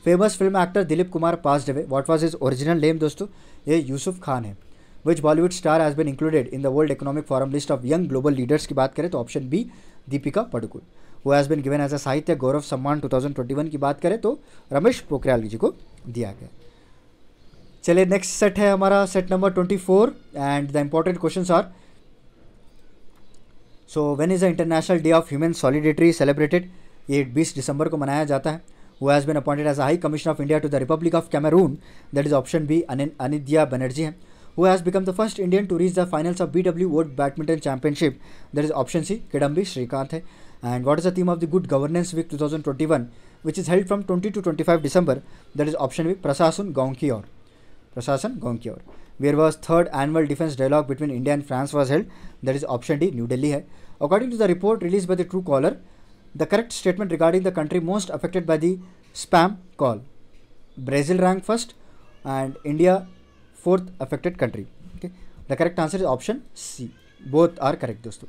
famous film actor Dilip Kumar pass away what was his original name दोस्तों ये यूसुफ खान है which Bollywood star has been included in the World Economic Forum list of young global leaders की बात करें तो option B Deepika Padukone who has been given as a Sahitya Gaurav सम्मान 2021 की बात करें तो रमेश पोखरियाल जी को दिया गया चलिए नेक्स्ट सेट है हमारा set number 24 and the important question are so when is the international day of human solidarity celebrated ये बीस दिसंबर को मनाया जाता है who has been appointed as high commissioner of India to the republic of Cameroon that is option B Anindya Banerjee है who has become the first Indian to reach the finals of B W world badminton championship that is option सी किडम्बी श्रीकांत है And what is the theme of the Good Governance Week 2021, which is held from 20 to 25 December? That is option B, Prasasun Gaonkior. Prasasan Gaonkior. was third annual defense dialogue between India and France was held. That is option D, New Delhi. Hai. According to the report released by the True Caller, the correct statement regarding the country most affected by the spam call. Brazil ranked first and India fourth affected country. Okay. The correct answer is option C. Both are correct, two.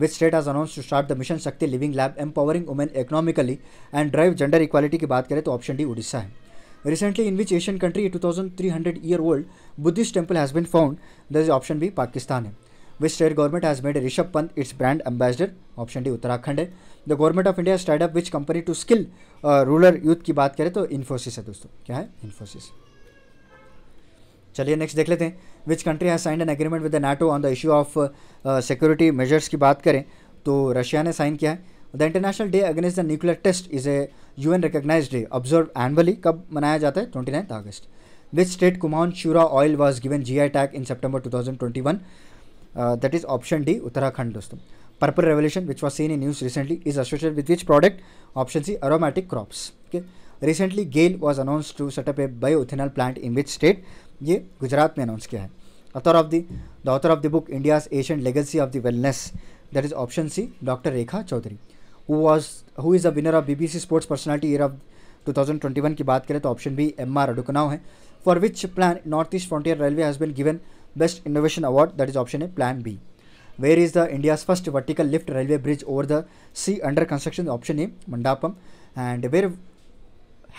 Which state has announce to start the mission Shakti living lab empowering women economically and drive gender equality की बात करें तो ऑप्शन डी उड़ीसा है recently in which Asian country two thousand three hundred year old Buddhist temple has been found there is option B Pakistan है which state government has made Rishabh Pant its brand ambassador option D Uttarakhand है the government of India startup which company to skill rural youth की बात करें तो इन्फोसिस है दोस्तों क्या है इन्फोसिस चलिए नेक्स्ट देख लेते हैं which country has signed an agreement with the NATO on the issue of security measures की बात करें तो रशिया ने साइन किया है the international day against the nuclear test is a U N recognize day observe annually कब मनाया जाता है ट्वेंटी नाइन्थ अगस्त which state Kumaon Chyura oil was given G I tag in September two thousand twenty one that is option D Uttarakhand दोस्तों purple revolution which was seen in news recently is associated with which product option C aromatic crops okay recently GAIL was announce to set up a bioethanol plant in which state ये गुजरात में अनाउंस किया है of the the the author of the book india's ancient legacy of the wellness that is option c dr rekha chaudhary who was who B C sports personality year of two thousand twenty 2021 की बात करें तो option B Emma Raducanu है for which plan North East Frontier Railway has been given best innovation award that is option A plan B where is the India's first vertical lift railway bridge over the C under construction option A Mandapam and where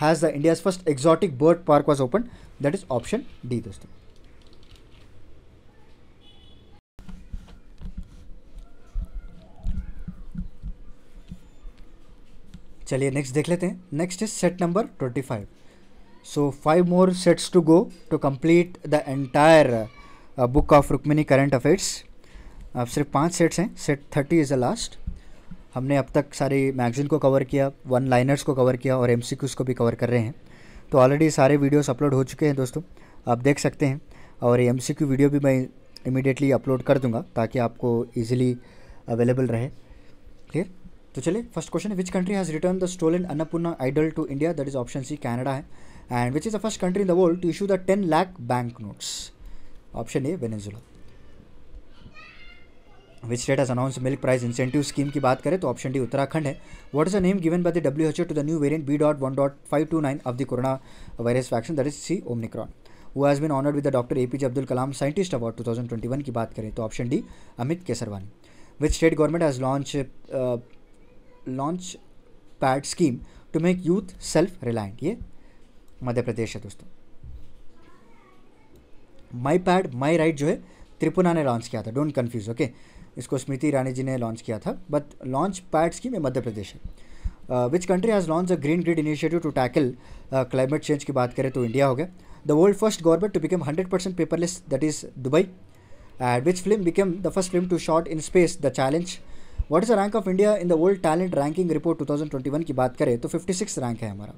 has the India's first exotic bird park was open that is option D दोस्तों चलिए नेक्स्ट देख लेते हैं next is set number twenty five so five more sets to go to complete the entire book of Rukmini current affairs अब सिर्फ पांच सेट्स हैं set thirty is the last हमने अब तक सारी मैगजीन को कवर किया वन लाइनर्स को कवर किया और एम को भी कवर कर रहे हैं तो ऑलरेडी सारे वीडियोस अपलोड हो चुके हैं दोस्तों आप देख सकते हैं और एम सी वीडियो भी मैं इमीडिएटली अपलोड कर दूंगा ताकि आपको ईजिली अवेलेबल रहे क्लियर तो चलिए first question which country has return the stolen Annapurna idol to India that is option C Canada है and which is the first country in the world to issue the ten lakh bank notes option A Venezuela which state has announce milk price incentive scheme की बात करें तो ऑप्शन डी उत्तराखंड है what is a name given by the W H O to the new variant B dot one dot five two nine of the corona virus vaccine that is C Omicron वो has been honoured with the doctor A P J Abdul Kalam scientist award two thousand twenty one की बात करें तो option D Amit Kesarwani which state government has launch launch pad scheme to make youth self reliant ये मध्य प्रदेश है दोस्तों माई पैड माई राइट जो है त्रिपुरा ने लॉन्च किया था डोंट कन्फ्यूज ओके इसको स्मृति ईरानी जी ने लॉन्च किया था बट लॉन्च पैड स्कीम ये मध्य प्रदेश है which country has launch a green grid initiative to tackle climate change की बात करें तो इंडिया हो गया the world first government to become hundred percent paperless that is Dubai and which film become the first film to shot in space the challenge what is the rank of India in the world talent ranking report two thousand twenty one की बात करें तो फिफ्टी सिक्स रैंक है हमारा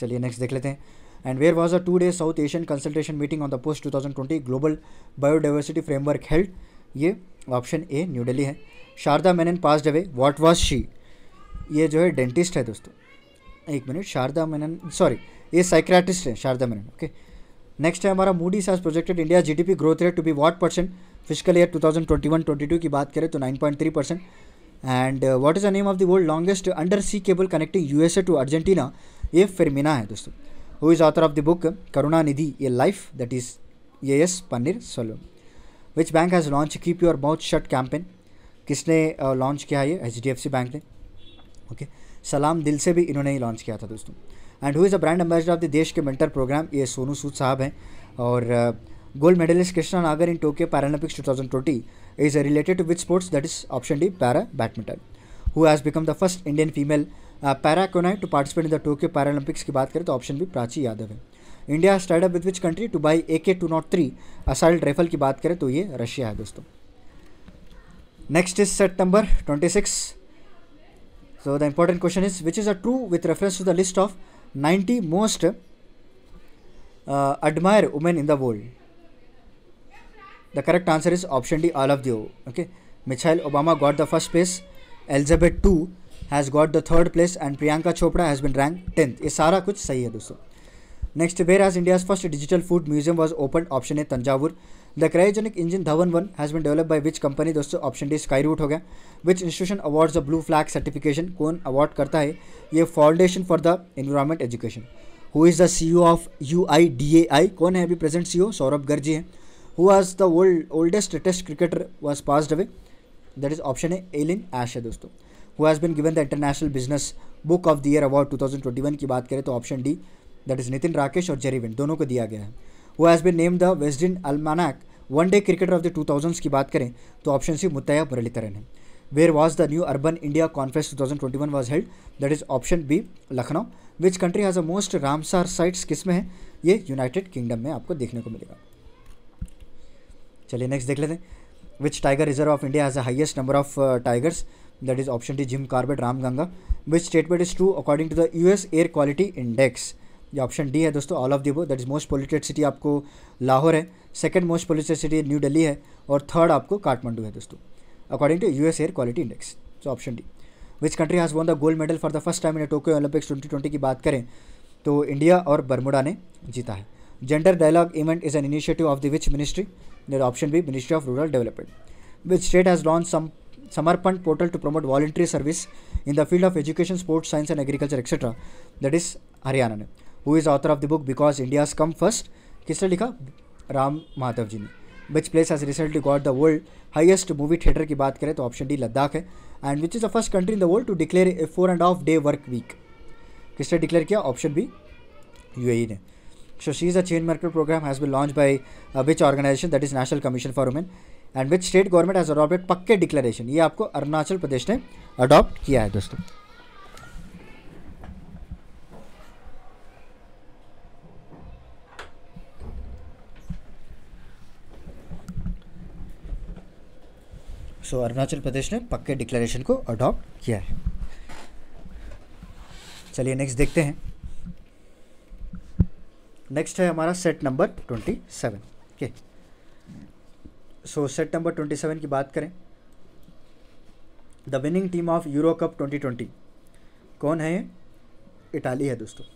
चलिए नेक्स्ट देख लेते हैं and where was a two day South Asian consultation meeting on the post two twenty global biodiversity framework held ये ऑप्शन ए न्यू दिल्ली है Sharda Menon pass away what was she ये जो है डेंटिस्ट है दोस्तों एक मिनट शारदा मेनन सॉरी ये साइक्राटिस्ट है शारदा मेनन ओके नेक्स्ट है हमारा मूडीज हैज प्रोजेक्टेड इंडिया जी growth rate to be what percent physical year twenty two की बात करें तो three percent and what is the name of the world longest under sea cable connecting USA to Argentina ये फिरमिना है दोस्तों who is author of the book Karuna Nidhi ये लाइफ दैट इज़ ये S Panneer Selvam which bank has launch keep your mouth shut campaign किसने लॉन्च uh, किया है ये एच बैंक ने ओके सलाम दिल से भी इन्होंने ही लॉन्च किया था दोस्तों and who is a brand ambassador of the Desh ke mentor programme ये सोनू सूद साहब हैं और gold uh, medallist Krishna Nagar in Tokyo Paralympics twenty is related to which sports that is option D para badminton who has become the first Indian female paracanoeist to participate in the Tokyo Paralympics की बात करें तो ऑप्शन भी प्राची यादव है India startup with which country to buy A K two not three assault rifle की बात करें तो ये रशिया है दोस्तों next is September twenty six so the important question is which is a true with reference to the list of ninety most admire women in the world the correct answer is option D all of the above okay Michelle Obama got the first place Elizabeth two has got the third place and Priyanka Chopra has been rank tenth ये सारा कुछ सही है दोस्तों next Next, whereas India's first digital food museum was open option है Tanjavur. The cryogenic engine Dhawan one has been develop by which company दोस्तों ऑप्शन डी स्काई रूट हो गया which institution award the blue flag certification कौन अवार्ड करता है ये foundation for the environment education who is the CEO of U I D A I कौन है अभी प्रेजेंट सी ओ सौरभ गर्जी है हु आज the old oldest test cricketer was passed away that is option है एलिन ऐश है दोस्तों who has been given the international business book of the year award one की बात करें तो option D that is Nitin Rakesh और जेरीविन दोनों को दिया गया है वो has been name the Wisden almanac one day cricketer of the two thousands की बात करें तो ऑप्शन सी मुतया मुरलीधरन है where was the new urban India conference two thousand twenty one was held that is option B Lucknow which country has a most Ramsar sites किस में है ये यूनाइटेड किंगडम में आपको देखने को मिलेगा चलिए नेक्स्ट देख लेते हैं which tiger reserve of India has the highest number of tigers that is option D Jim Corbett Ramganga which statement is true according to the U S air quality index ये ऑप्शन डी है दोस्तों all of the above that is most polluted city आपको लाहौर है second most polluted city New Delhi है और थर्ड आपको काठमांडू है दोस्तों according to US air quality index so option D which country has won the gold medal for the first time in Tokyo Olympics twenty की बात करें तो इंडिया और बर्मुडा ने जीता है gender dialogue event is an initiative of the which ministry दर option B ministry of rural development which state has launch some Samarpan portal to promote voluntary service in the field of education sports science and agriculture etcetera that is Haryana ने who is author of the book because India's come first किसने लिखा राम माधव जी ने which place has recently got the world highest movie theatre की बात करें तो ऑप्शन डी लद्दाख है and which is the first country in the world to declare a four and half day work week किसने डिक्लेयर किया ऑप्शन बी यू ए ने so is a Market Program program has be launch by which organisation that is national commission for women and which state government has adopted Pakke declaration ये आपको अरुणाचल प्रदेश ने अडॉप्ट किया है दोस्तों सो अरुणाचल प्रदेश ने पक्के डिक्लेरेशन को अडॉप्ट किया है चलिए नेक्स्ट देखते हैं नेक्स्ट है हमारा set number twenty seven okay so set number twenty seven की बात करें the winning team of euro cup twenty twenty कौन है इटाली है दोस्तों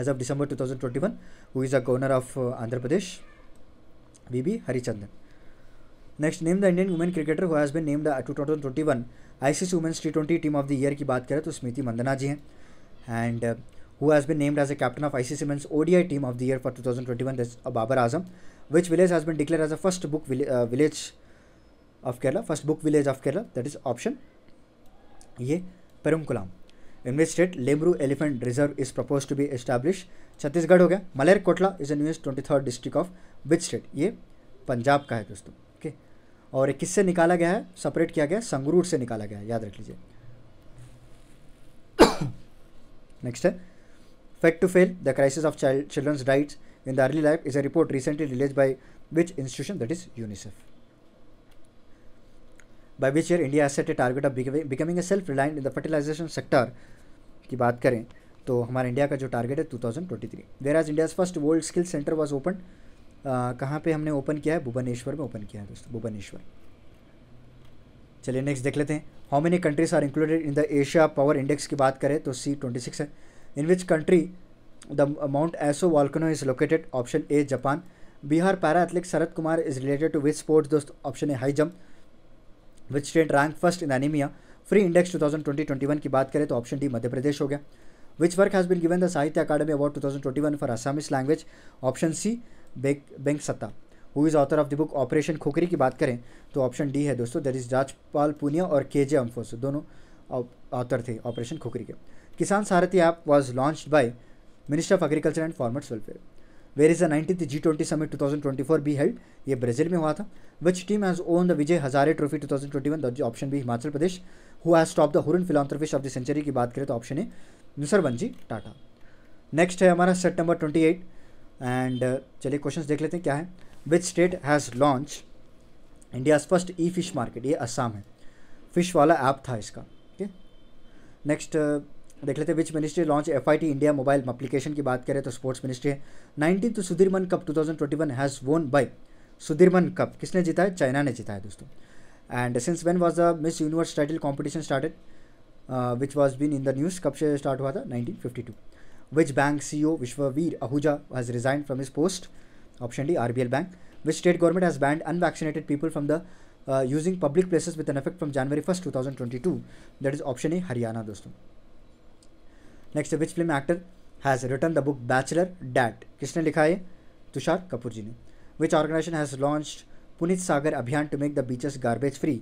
as of December one who is a governor of Andhra Pradesh V B Harichandan next name the Indian women cricketer who has been named two thousand twenty one ICC women's T twenty team of the year की बात करें तो स्मृति मंदना जी हैं and who has been named as a captain of ICC women's ODI team of the year for two thousand twenty one Babar Azam which village has been declare as a first book village of Kerala first book village of Kerala that is option ये Perumkulam in which state Lemru elephant reserve is propose to be establish Chhattisgarh हो गया Malerkotla is a news twenty third district of which state ये पंजाब का है दोस्तों और किससे निकाला गया है सेपरेट किया गया संगरूर से निकाला गया याद रख लीजिए नेक्स्ट है fact to fail the crisis of child children's rights in the early life is a report recently release by which institution that is UNICEF by which year India set a target of becoming a self reliant in the fertilisation sector की बात करें तो हमारा इंडिया का जो टारगेट है two thousand twenty three where as India's first world skill centre was open कहाँ पे हमने ओपन किया है भुवनेश्वर में ओपन किया है दोस्तों भुवनेश्वर चलिए नेक्स्ट देख लेते हैं how many countries are included in the Asia power index की बात करें तो सी ट्वेंटी सिक्स है in which country the mount Aso volcano is located option A Japan Bihar para athlete Sharad Kumar is related to which sports दोस्त option A high jump which state rank first in anaemia free index twenty one की बात करें तो ऑप्शन डी मध्य प्रदेश हो गया which work has been given the Sahitya Akademi award two thousand twenty one for Assamese language option C बेंक सत्ता who is author of the book operation Khukri की बात करें तो ऑप्शन डी है दोस्तों दैट इज़ राजपाल पुनिया और के जे अम्फोस दोनों ऑथर थे ऑपरेशन खोखरी के Kisan Sarathi app was launch by minister of agriculture and farmers welfare where is the ninetieth G twenty summit two thousand twenty four be held ये ब्राज़ील में हुआ था which team has won the Vijay Hazare trophy two thousand twenty one option B Himachal Pradesh who has stop the Hurun philanthropist of the century की बात करें तो ऑप्शन है नुसरबंजी टाटा नेक्स्ट है हमारा set number twenty eight and uh, चलिए क्वेश्चन देख लेते हैं क्या है which state has launch India first e fish market ये असम है फिश वाला ऐप था इसका ओके नेक्स्ट uh, देख लेते हैं which ministry launch F I T India mobile application की बात करें तो स्पोर्ट्स मिनिस्ट्री है नाइनटीन तो Sudirman cup two thousand twenty one has won by Sudirman cup किसने जीता है चाइना ने जीता है दोस्तों and since when was the miss universe title competition started which was been in the news कब से स्टार्ट हुआ था nineteen fifty two Which bank CEO Vishwaveer Ahuja has resigned from his post? Option D, RBL Bank. Which state government has banned unvaccinated people from the uh, using public places with an effect from January 1st, 2022? That is option A, Haryana, दोस्तों. Next which film actor has return the book bachelor dad किसने लिखा है तुषार कपूर जी ने which organisation has launch Puneet Sagar Abhiyan to make the beaches garbage free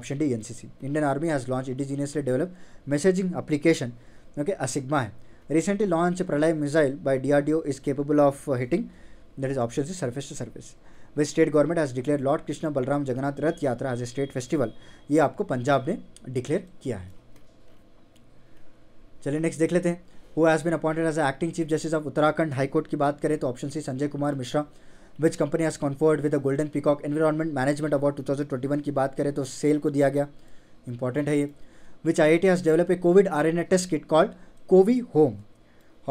option D NCC Indian army has launch indigenously develop messaging application okay Asigma है Recently launched Pralay missile by DRDO is capable of uh, hitting, that is option C, surface to surface. Which state government has declared Lord Krishna Balram Jagannath Rath Yatra as a state festival. ये आपको पंजाब ने डिक्लेयर किया है चलिए नेक्स्ट देख लेते हैं who has been appointed as acting chief justice of Uttarakhand high court की बात करें तो option C Sanjay Kumar Mishra which company has conferred with the golden peacock environment management award 2021 की बात करें तो सेल को दिया गया इंपॉर्टेंट है ये which I I T has develop a covid R N A test kit called Covi home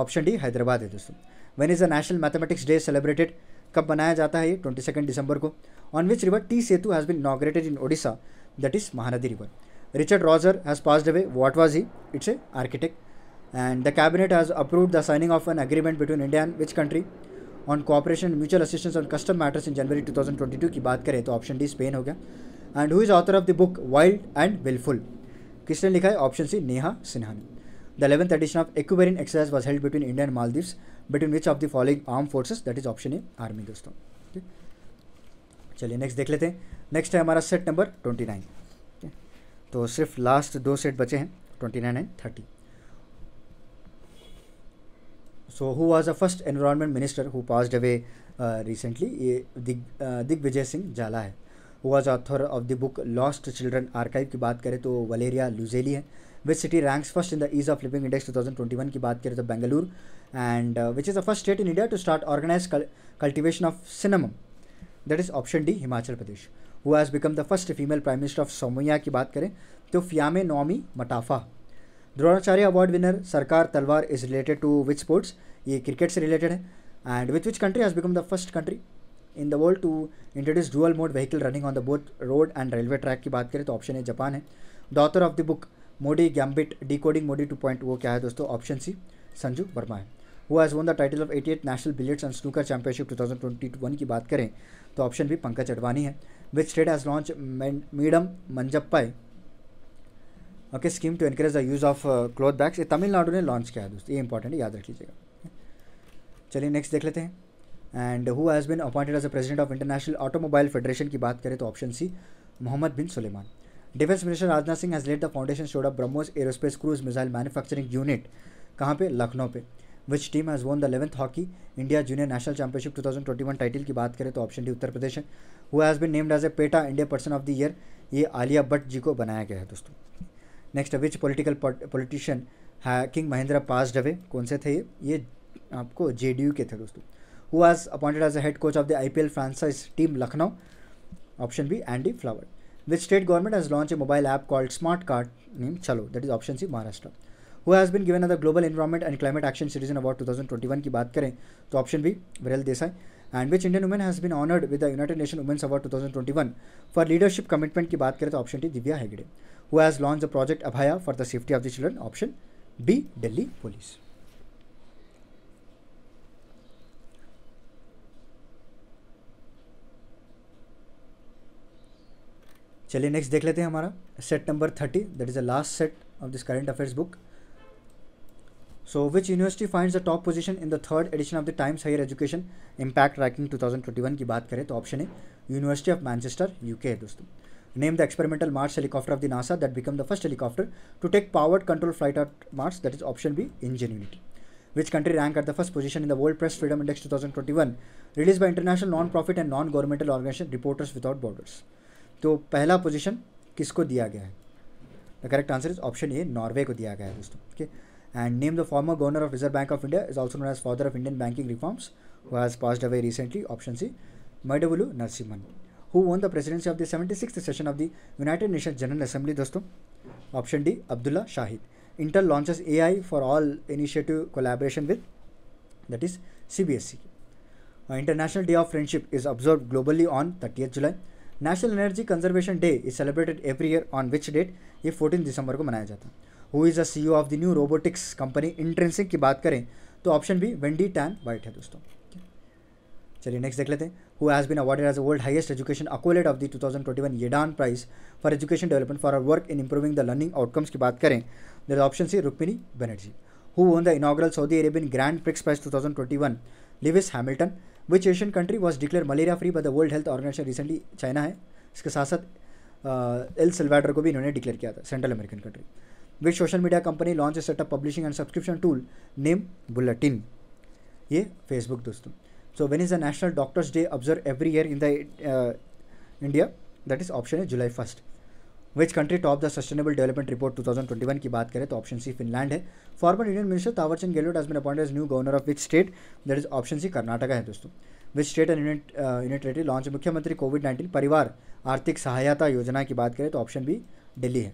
option D Hyderabad है दोस्तों when is the national mathematics day celebrated कब मनाया जाता है ये ट्वेंटी सेकेंड दिसंबर को on which river T Setu has been inaugurated in Odisha that is Mahanadi river Richard Roger has passed away what was he it's a architect and the cabinet has approve the signing of an agreement between India and which country on cooperation mutual assistance on custom matters in January two thousand twenty two की बात करें तो ऑप्शन डी स्पेन हो गया and who is author of the book wild and wilful किसने लिखा है ऑप्शन सी नेहा सिन्हा ने The 11th edition of Equivariant exercise was held between India and Maldives, between which of the following armed forces? That is option A army दोस्तों ठीक चलिए नेक्स्ट देख लेते हैं नेक्स्ट है हमारा सेट नंबर ट्वेंटी नाइन तो सिर्फ लास्ट दो सेट बचे हैं twenty nine and thirty so who was a first environment minister who passed away recently ये दिग uh, दिग्विजय सिंह जाला है who was author of the book lost children archive की बात करें तो वलेरिया लुजेली है which city ranks first in the ease of living index 2021 की बात करें तो Bengaluru and which is the first state in India to start organise cultivation of cinnamon that is option D Himachal Pradesh who has become the first female prime minister of Samoa की बात करें तो Fiame Naomi Mataafa Dronacharya award winner Sarkar Talwar is related to which sports ये क्रिकेट से रिलेटेड है and which which country has become the first country in the world to introduce dual mode vehicle running on the both road and railway track की बात करें तो ऑप्शन है जापान है the author of the book Modi gambit decoding Modi two point वो क्या है दोस्तों ऑप्शन सी संजू वर्मा है वो has won the title of at national billiards and snooker championship two thousand twenty one की बात करें तो ऑप्शन भी पंकज अडवाणी है which state has launch Meendum Manjappai okay scheme to encourage the use of cloth bags ये तमिलनाडु ने लॉन्च किया है दोस्तों ये इंपॉर्टेंट है याद रख लीजिएगा चलिए नेक्स्ट देख लेते हैं and who has been appointed as a president of international automobile federation की बात करें तो option C Mohammed bin Sulayem defence minister Rajnath Singh has laid the foundation stone of BrahMos aerospace cruise missile manufacturing unit कहाँ पे लखनऊ पे which team has won the eleventh hockey India junior national championship 2021 title की बात करें तो ऑप्शन डी उत्तर प्रदेश है who has been named as a PETA India person of the year ये आलिया भट्ट जी को बनाया गया है दोस्तों next which political politician king Mahindra pass away कौन से थे ये ये आपको जे के थे दोस्तों who has appointed as a head coach of the I P L team Lucknow option B Andy Flower which state government has launched a mobile app called Smart Card named Chalo, that is option C, Maharashtra. Who has been given the Global Environment and Climate Action Citizen Award 2021 ki baat karein, to option B, Viral Desai. And which Indian woman has been honored with the United Nations Women's Award 2021 for leadership commitment ki baat karein, to option D, Divya Hegde. Who has launched the project Abhaya for the safety of the children, option B, Delhi Police. चलिए नेक्स्ट देख लेते हैं हमारा set number thirty that is the last set of this current affairs book so which university finds the top position in the third edition of the times higher education impact ranking 2021 की बात करें तो ऑप्शन है यूनिवर्सिटी ऑफ मैनचेस्टर यूके है दोस्तों name the experimental Mars helicopter of the NASA that become the first helicopter to take powered control flight of Mars that is option B Ingenuity which country ranked at the first position press freedom World to Freedom twenty one release by international non profit and non governmental organisation reporters without borders तो पहला पोजीशन किसको दिया गया है the correct answer is option A Norway को दिया गया है दोस्तों okay and name the former governor of Reserve bank of India is also known as father of Indian banking reforms who has passed away recently option C Maidavolu Narasimham who won the presidency of the seventy six session of the United Nation General Assembly दोस्तों option D Abdulla Shahid inter launches A I for all initiative collaboration with that is C B S E international day of friendship is observe globally on thirty July national energy conservation day is celebrated every year on which date ये फोर्टीन दिसंबर को मनाया जाता है who is a C of the new robotics company Intrinsic की बात करें तो ऑप्शन भी वेंडी टैन वाइट है दोस्तों चलिए नेक्स्ट देख लेते हैं who has been awarded as a world highest education accolade of the two twenty one Yidan prize for education development for our work in improving the learning outcomes की बात करें दर option C Rukmini Banerji who won the inaugural Saudi Arabian Grand Prix prize won Lewis Hamilton which Asian country was declare malaria free by the World Health Organisation recently China है इसके साथ साथ एल सिल्वाडर को भी इन्होंने डिक्लेयर किया था Central American country which social media company launch setup publishing and subscription tool name bulletin ये फेसबुक दोस्तों so when is the national doctors day observe every year in the India that is option है July first which country top the sustainable development report 2021 की बात करें तो ऑप्शन सी फिनलैंड है former Indian minister Thawarchand Gehlot has been appoint as new governor of which state that is option C Karnataka है दोस्तों which state and unit unitary launch मुख्यमंत्री कोविड नाइन्टीन परिवार आर्थिक सहायता योजना की बात करें तो ऑप्शन बी दिल्ली है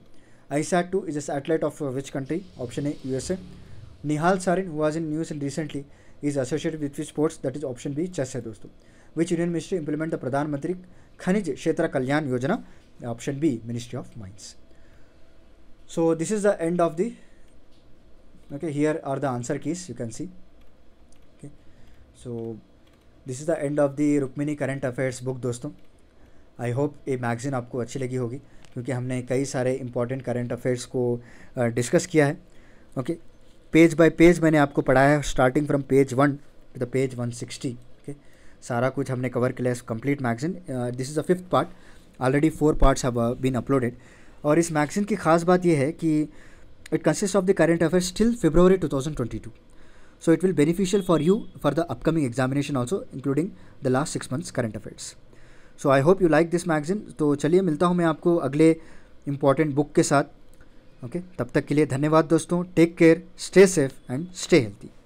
I sat two is a satellite of which country option A USA Nihal Sarin who is in news in recently is associated with sports that is option B chess है दोस्तों which union ministry implement the Pradhan Mantri Khanij Kshetra Kalyan Yojana option B ministry of Mines so this is the end of the okay here are the answer keys you can see okay so this is the end of the Rukmini current affairs book दोस्तों आई होप ये मैगज़ीन आपको अच्छी लगी होगी क्योंकि हमने कई सारे इंपॉर्टेंट करंट अफेयर्स को डिस्कस uh, किया है ओके पेज बाय पेज मैंने आपको पढ़ाया है starting from page one to the page one sixty okay सारा कुछ हमने कवर किया है complete magazine this is the fifth part already four parts have been uploaded और इस मैगजीन की खास बात यह है कि it consist of the current affair still February two thousand twenty two so it will beneficial for you for the upcoming examination also including the last six months current affairs so I hope you like this magazine तो चलिए मिलता हूँ मैं आपको अगले इंपॉर्टेंट बुक के साथ ओके okay? तब तक के लिए धन्यवाद दोस्तों take care stay safe and stay healthy